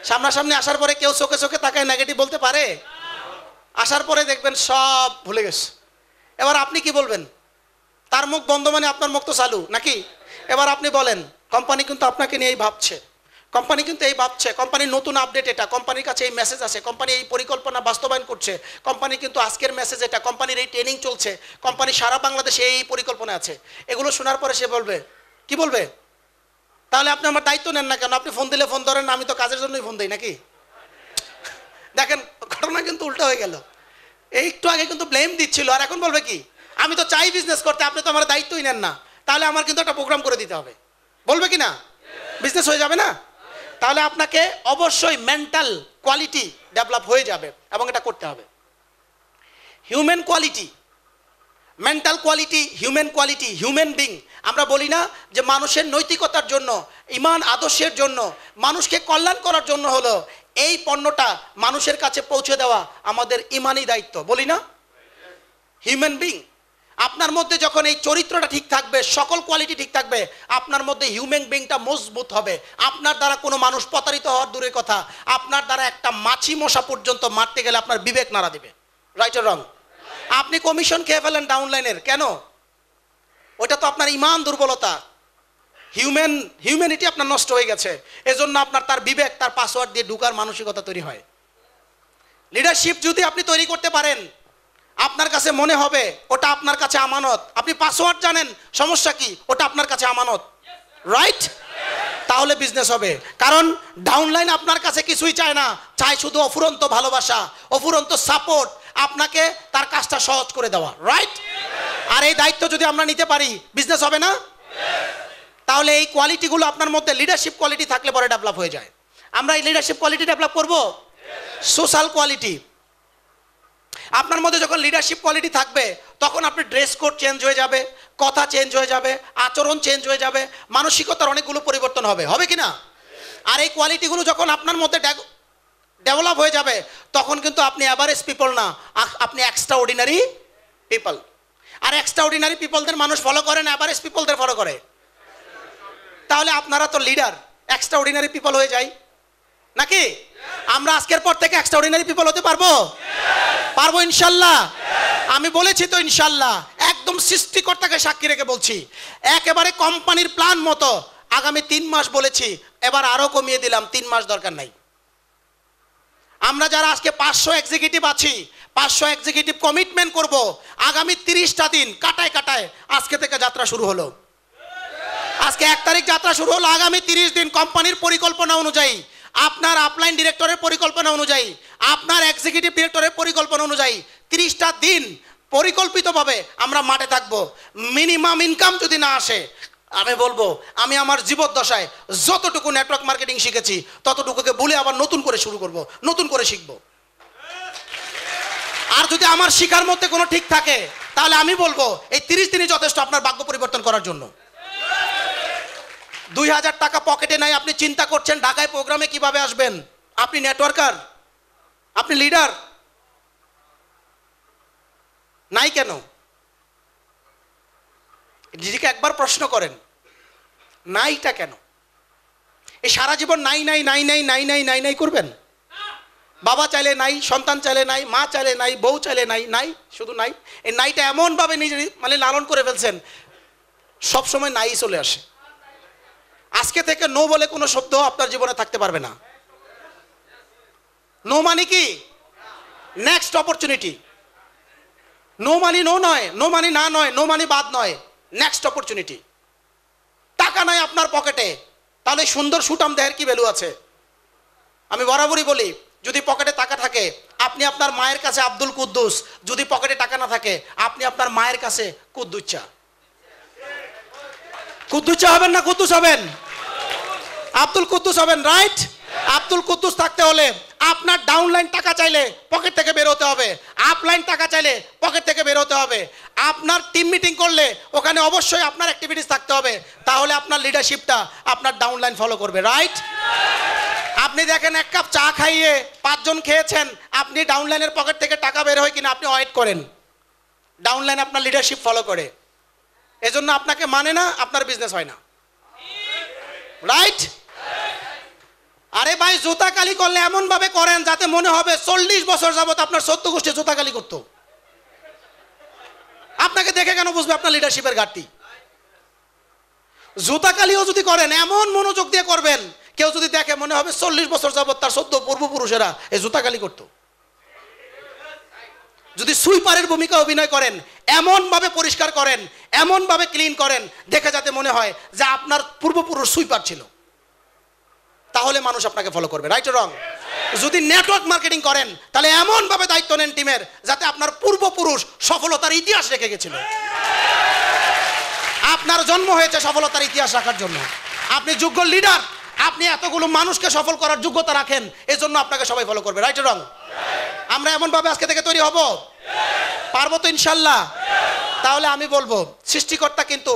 সামনাসামনি আসার পরে কেউ চোখে চোখে তাকায় নেগেটিভ বলতে পারে আসার পরে দেখবেন সব ভুলে গেছে এবার আপনি কি বলবেন তার মুখ বন্ধ মানে আপনার মুখ তো চালু নাকি এবার আপনি বলেন কোম্পানি কিন্তু আপনাকে নিয়েই ভাবছে কোম্পানি কিন্তু এই ভাবছে কোম্পানির নতুন আপডেট এটা কোম্পানির কাছে এই মেসেজ আছে কোম্পানি এই পরিকল্পনা বাস্তবায়ন করছে কোম্পানি কিন্তু আজকের মেসেজ এটা কোম্পানির এই ট্রেনিং চলছে কোম্পানি সারা বাংলাদেশে এই পরিকল্পনা আছে এগুলো শোনার পরে সে বলবে কি বলবে তাহলে আপনি আমার দায়িত্ব নেন না কেন আপনি ফোন দিলে ফোন ধরেন আমি তো কাজের জন্যই ফোন দিই নাকি দেখেন ঘটনা কিন্তু উল্টো হয়ে গেল এই একটু আগে কিন্তু ব্লেম দিচ্ছিল আর এখন বলবে কি আমি তো চাই বিজনেস করতে আপনি তো আমার দায়িত্বই নেন না তাহলে আমার কিন্তু একটা প্রোগ্রাম করে দিতে হবে বলবে কি না বিজনেস হয়ে যাবে না তাহলে আপনাকে অবশ্যই মেন্টাল কোয়ালিটি ডেভেলপ হয়ে যাবে এবং এটা করতে হবে human quality mental quality human quality human being আমরা বলি না যে মানুষের নৈতিকতার জন্য ইমান আদর্শের জন্য মানুষকে কল্যাণ করার জন্য হলো এই পণ্যটা মানুষের কাছে পৌঁছে দেওয়া আমাদের ইমানই দায়িত্ব বলি না হিউম্যান বিং আপনার মধ্যে যখন এই চরিত্রটা ঠিক থাকবে সকল কোয়ালিটি ঠিক থাকবে আপনার মধ্যে হিউম্যান বিংটা মজবুত হবে আপনার দ্বারা কোনো মানুষ প্রতারিত হওয়ার দূরের কথা আপনার দ্বারা একটা মাছি মশা পর্যন্ত মারতে গেলে আপনার বিবেক নাড়া দেবে রাইট রং আপনি কমিশন খেয়ে ফেলেন ডাউনলাইনের কেন ওটা তো আপনার ইমান দুর্বলতা হিউম্যান হিউম্যানিটি আপনার নষ্ট হয়ে গেছে এজন্য আপনার তার বিবেক তার পাসওয়ার্ড দিয়ে ঢুকার মানসিকতা তৈরি হয় লিডারশিপ যদি আপনি তৈরি করতে পারেন আপনার কাছে মনে হবে ওটা আপনার কাছে আমানত আপনি পাসওয়ার্ড জানেন সমস্যা কি ওটা আপনার কাছে আমানত রাইট তাহলে বিজনেস হবে কারণ ডাউনলাইন আপনার কাছে কিছুই চায় না চায় শুধু অফুরন্ত ভালোবাসা অফুরন্ত সাপোর্ট আপনাকে তার কাজটা সহজ করে দেওয়া রাইট আর এই দায়িত্ব যদি আমরা নিতে পারি বিজনেস হবে না তাহলে এই কোয়ালিটিগুলো আপনার মধ্যে লিডারশিপ কোয়ালিটি থাকলে পরে ডেভেলপ হয়ে যায় আমরা এই লিডারশিপ কোয়ালিটি ডেভেলপ করব সোশ্যাল কোয়ালিটি আপনার মধ্যে যখন লিডারশিপ কোয়ালিটি থাকবে তখন আপনি ড্রেস কোড চেঞ্জ হয়ে যাবে কথা চেঞ্জ হয়ে যাবে আচরণ চেঞ্জ হয়ে যাবে মানসিকতার অনেকগুলো পরিবর্তন হবে হবে কি না আর এই কোয়ালিটিগুলো যখন আপনার মধ্যে ডেভেলপ হয়ে যাবে তখন কিন্তু আপনি অ্যাভারেজ পিপল না আপনি এক্সট্রা অর্ডিনারি পিপল আর এক্সট্রা অর্ডিনারি পিপলদের মানুষ ফলো করে না অ্যাভারেজ পিপলদের ফলো করে তাহলে আপনারা তো লিডার এক্সট্রা অর্ডিনারি পিপল হয়ে যাই নাকি আমরা আজকের পর থেকে এক্সট্রা অর্ডিনারি পিপল হতে পারবো পারবো ইনশাল্লাহ আমি বলেছি তো ইনশাল্লাহ একদম সৃষ্টিকর্তাকে সাক্ষী রেখে বলছি একেবারে কোম্পানির প্ল্যান মতো আগামী তিন মাস বলেছি এবার আরও কমিয়ে দিলাম তিন মাস দরকার নাই আমরা যারা আজকে পাঁচশো এক্সিকিউটিভ আছি পাঁচশো এক্সিকিউটিভ কমিটমেন্ট করব আগামী তিরিশটা দিন কাটায় কাটায় আজকে থেকে যাত্রা শুরু হলো আজকে এক তারিখ যাত্রা শুরু হলো আগামী তিরিশ দিন কোম্পানির পরিকল্পনা অনুযায়ী আপনার আপলাইন ডিরেক্টরের পরিকল্পনা অনুযায়ী আপনার এক্সিকিউটিভ ডিরেক্টরের পরিকল্পনা অনুযায়ী তিরিশটা দিন পরিকল্পিতভাবে আমরা মাঠে থাকব মিনিমাম ইনকাম যদি না আসে আমি বলবো আমি আমার জীবদ্দশায় যতটুকু নেটওয়ার্ক মার্কেটিং শিখেছি ততটুকুকে বলে আবার নতুন করে শুরু করব নতুন করে শিখবো আর যদি আমার শিকার মধ্যে কোনো ঠিক থাকে তাহলে আমি বলবো এই তিরিশ দিনই যথেষ্ট আপনার ভাগ্য পরিবর্তন করার জন্য দুই হাজার টাকা পকেটে নাই আপনি চিন্তা করছেন ঢাকায় প্রোগ্রামে কিভাবে আসবেন আপনি নেটওয়ার্কার আপনি লিডার নাই কেন নিজেকে একবার প্রশ্ন করেন নাইটা কেন এই সারা জীবন নাই নাই নাই নাই নাই নাই নাই নাই করবেন বাবা চাইলে নাই সন্তান চাইলে নাই মা চাইলে নাই বউ চাইলে নাই নাই শুধু নাই এই নাইটা এমনভাবে নিজের মানে লালন করে ফেলছেন সবসময় নাই চলে আসে আজকে থেকে নো বলে কোনো শব্দ আপনার জীবনে থাকতে পারবে না নো মানে কি next opportunity no money no নয় নো মানি না নয় নো মানি বাদ নয় নেক্সট অপরচুনিটি টাকা নাই আপনার পকেটে তাহলে সুন্দর সুটাম দেহের কি ভ্যালু আছে আমি বরাবরই বলি যদি পকেটে টাকা থাকে আপনি আপনার মায়ের কাছে আব্দুল কুদ্দুস যদি পকেটে টাকা না থাকে আপনি আপনার মায়ের কাছে কুদ্দুচ্চা কুদ্দুচ্চা হবেন না কুদ্দুস হবেন আব্দুল কুদ্দুস হবেন রাইট আব্দুল কুদ্দুস থাকতে হলে আপনার ডাউনলাইন টাকা চাইলে পকেট থেকে বেরোতে হবে আপলাইন টাকা চাইলে পকেট থেকে বেরোতে হবে আপনার টিম মিটিং করলে ওখানে অবশ্যই আপনার অ্যাক্টিভিটিস থাকতে হবে তাহলে আপনার লিডারশিপটা আপনার ডাউনলাইন ফলো করবে রাইট আপনি দেখেন এক কাপ চা খাইয়ে পাঁচজন খেয়েছেন আপনি ডাউনলাইনের পকেট থেকে টাকা বের হয় কিনা আপনি ওয়েট করেন ডাউনলাইন আপনার লিডারশিপ ফলো করে এজন্য আপনাকে মানে না আপনার বিজনেস হয় না রাইট আরে ভাই জুতা কালি করলে এমনভাবে করেন যাতে মনে হবে চল্লিশ বছর যাবৎ আপনার সত্য গোষ্ঠী জুতা কালি করতো আপনাকে দেখে কেন বুঝবে আপনার লিডারশিপের ঘাটতি জুতা যদি করেন এমন মনোযোগ দিয়ে করবেন কেউ যদি দেখে মনে হবে চল্লিশ বছর যাবৎ তার সদ্য পূর্বপুরুষেরা এই গালি করত যদি সুইপারের ভূমিকা অভিনয় করেন এমনভাবে পরিষ্কার করেন এমনভাবে ক্লিন করেন দেখে যাতে মনে হয় যে আপনার পূর্বপুরুষ সুইপার ছিল তাহলে মানুষ আপনাকে ফলো করবে রাইট রং যদি নেটওয়ার্ক মার্কেটিং করেন তাহলে এমনভাবে দায়িত্ব নেন টিমের যাতে আপনার পূর্বপুরুষ সফলতার ইতিহাস রেখে গেছিল আপনার জন্ম হয়েছে সফলতার ইতিহাস রাখার জন্য আপনি যোগ্য লিডার আপনি এতগুলো মানুষকে সফল করার যোগ্যতা রাখেন এজন্য আপনাকে সবাই ফলো করবে রাইট রং আমরা এমনভাবে আজকে থেকে তৈরি হব পারবো তো ইনশাল্লাহ তাহলে আমি বলবো সৃষ্টিকর্তা কিন্তু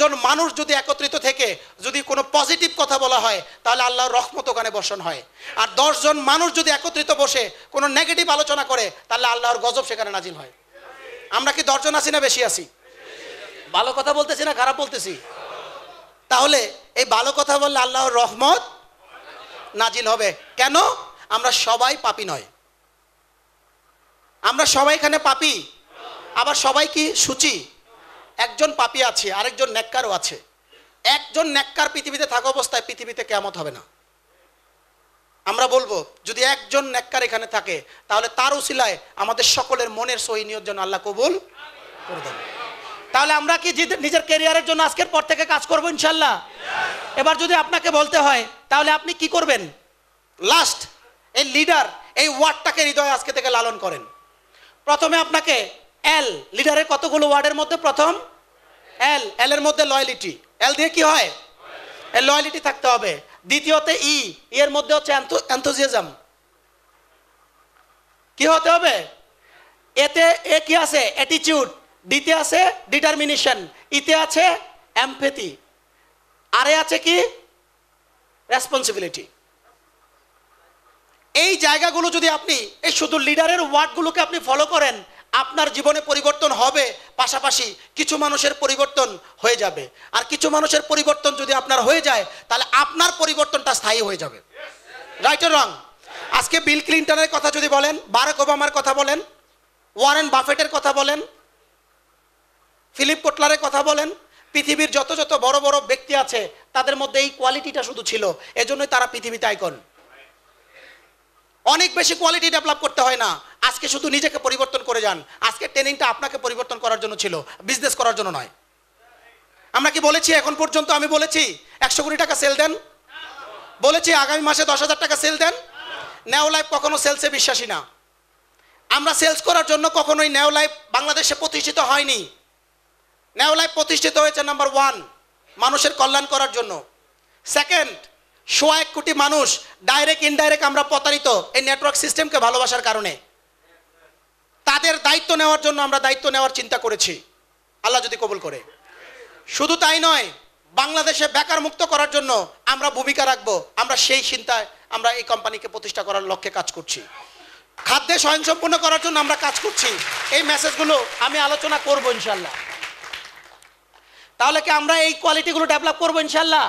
জন মানুষ যদি একত্রিত থেকে যদি কোনো পজিটিভ কথা বলা হয় তাহলে আল্লাহর রহমত ওখানে বর্ষণ হয় আর দশজন মানুষ যদি একত্রিত বসে কোনো নেগেটিভ আলোচনা করে তাহলে আল্লাহর গজব সেখানে নাজিল হয় আমরা কি দশজন আছি না বেশি আছি ভালো কথা বলতেছি না খারাপ বলতেছি তাহলে এই ভালো কথা বললে আল্লাহর রহমত নাজিল হবে কেন আমরা সবাই পাপি নয় আমরা সবাই এখানে পাপি আবার সবাই কি সূচি একজন পাপি আছে আরেকজন নেককারও আছে একজন নেককার পৃথিবীতে থাকা অবস্থায় পৃথিবীতে কেমত হবে না আমরা বলবো যদি একজন নেককার এখানে থাকে তাহলে তার উসিলায় আমাদের সকলের মনের সহি নিয়োজন আল্লাহ কবুল করে দেবেন তাহলে আমরা কি নিজের কেরিয়ারের জন্য আজকের পর থেকে কাজ করবো ইনশাল্লাহ এবার যদি আপনাকে বলতে হয় তাহলে আপনি কি করবেন লাস্ট এই লিডার এই ওয়ার্ডটাকে হৃদয় আজকে থেকে লালন করেন প্রথমে আপনাকে এল লিডারের কতগুলো ওয়ার্ডের মধ্যে প্রথম এল এল এর মধ্যে লয়ালিটি এল দিয়ে কি হয় এর লয়ালিটি থাকতে হবে দ্বিতীয়তে ই e, e এর মধ্যে হচ্ছে এন্থুজিয়াজম কি হতে হবে এতে এ কি আছে অ্যাটিচিউড ডিতে আছে ডিটারমিনেশন ইতে আছে অ্যাম্পেথি আরে আছে কি রেসপন্সিবিলিটি এই জায়গাগুলো যদি আপনি এই শুধু লিডারের ওয়ার্ডগুলোকে আপনি ফলো করেন আপনার জীবনে পরিবর্তন হবে পাশাপাশি কিছু মানুষের পরিবর্তন হয়ে যাবে আর কিছু মানুষের পরিবর্তন যদি আপনার হয়ে যায় তাহলে আপনার পরিবর্তনটা স্থায়ী হয়ে যাবে রাইট রং আজকে বিল ক্লিন্টনের কথা যদি বলেন বারাক ওবামার কথা বলেন ওয়ারেন বাফেটের কথা বলেন ফিলিপ কোটলারে কথা বলেন পৃথিবীর যত যত বড় বড় ব্যক্তি আছে তাদের মধ্যে এই কোয়ালিটিটা শুধু ছিল এজন্যই তারা পৃথিবীতে আইকন অনেক বেশি কোয়ালিটি ডেভেলপ করতে হয় না আজকে শুধু নিজেকে পরিবর্তন করে যান আজকে ট্রেনিংটা আপনাকে পরিবর্তন করার জন্য ছিল বিজনেস করার জন্য নয় আমরা কি বলেছি এখন পর্যন্ত আমি বলেছি একশো কোটি টাকা সেল দেন বলেছি আগামী মাসে দশ হাজার টাকা সেল দেন নেও লাইফ কখনো সেলসে বিশ্বাসী না আমরা সেলস করার জন্য কখনোই নেও লাইফ বাংলাদেশে প্রতিষ্ঠিত হয়নি নেওলায় প্রতিষ্ঠিত হয়েছে নাম্বার ওয়ান মানুষের কল্যাণ করার জন্য সেকেন্ড সোয়া এক কোটি মানুষ ডাইরেক্ট ইনডাইরেক্ট আমরা প্রতারিত এই নেটওয়ার্ক সিস্টেমকে ভালোবাসার কারণে তাদের দায়িত্ব নেওয়ার জন্য আমরা দায়িত্ব নেওয়ার চিন্তা করেছি আল্লাহ যদি কবুল করে শুধু তাই নয় বাংলাদেশে বেকার মুক্ত করার জন্য আমরা ভূমিকা রাখবো আমরা সেই চিন্তায় আমরা এই কোম্পানিকে প্রতিষ্ঠা করার লক্ষ্যে কাজ করছি খাদ্যে স্বয়ংসম্পূর্ণ করার জন্য আমরা কাজ করছি এই মেসেজগুলো আমি আলোচনা করবো ইনশাল্লাহ তাহলে কি আমরা এই কোয়ালিটিগুলো ডেভেলপ করবো ইনশাল্লাহ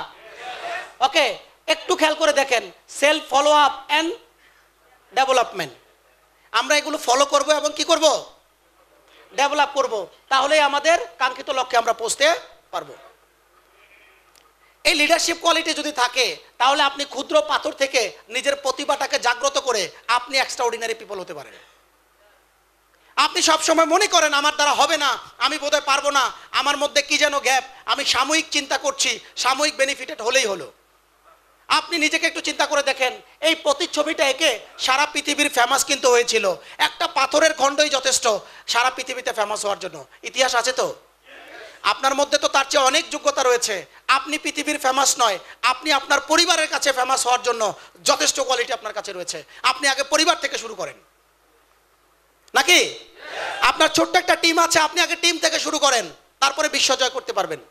ওকে একটু খেয়াল করে দেখেন self follow up and development আমরা এগুলো ফলো করব এবং কি করব ডেভেলপ করব তাহলে আমাদের কাঙ্ক্ষিত লক্ষ্যে আমরা পৌঁছতে পারবো এই লিডারশিপ কোয়ালিটি যদি থাকে তাহলে আপনি ক্ষুদ্র পাথর থেকে নিজের প্রতিভাটাকে জাগ্রত করে আপনি এক্সট্রা অর্ডিনারি পিপল হতে পারেন আপনি সবসময় মনে করেন আমার দ্বারা হবে না আমি বোধহয় পারবো না আমার মধ্যে কি যেন গ্যাপ আমি সাময়িক চিন্তা করছি সাময়িক বেনিফিটেড হলেই হলো আপনি নিজেকে একটু চিন্তা করে দেখেন এই প্রতিচ্ছবিটা একে সারা পৃথিবীর ফেমাস কিন্তু হয়েছিল একটা পাথরের খণ্ডই যথেষ্ট সারা পৃথিবীতে ফেমাস হওয়ার জন্য ইতিহাস আছে তো আপনার মধ্যে তো তার চেয়ে অনেক যোগ্যতা রয়েছে আপনি পৃথিবীর ফেমাস নয় আপনি আপনার পরিবারের কাছে ফেমাস হওয়ার জন্য যথেষ্ট কোয়ালিটি আপনার কাছে রয়েছে আপনি আগে পরিবার থেকে শুরু করেন নাকি আপনার ছোট্ট একটা টিম আছে আপনি আগে টিম থেকে শুরু করেন তারপরে বিশ্বজয় করতে পারবেন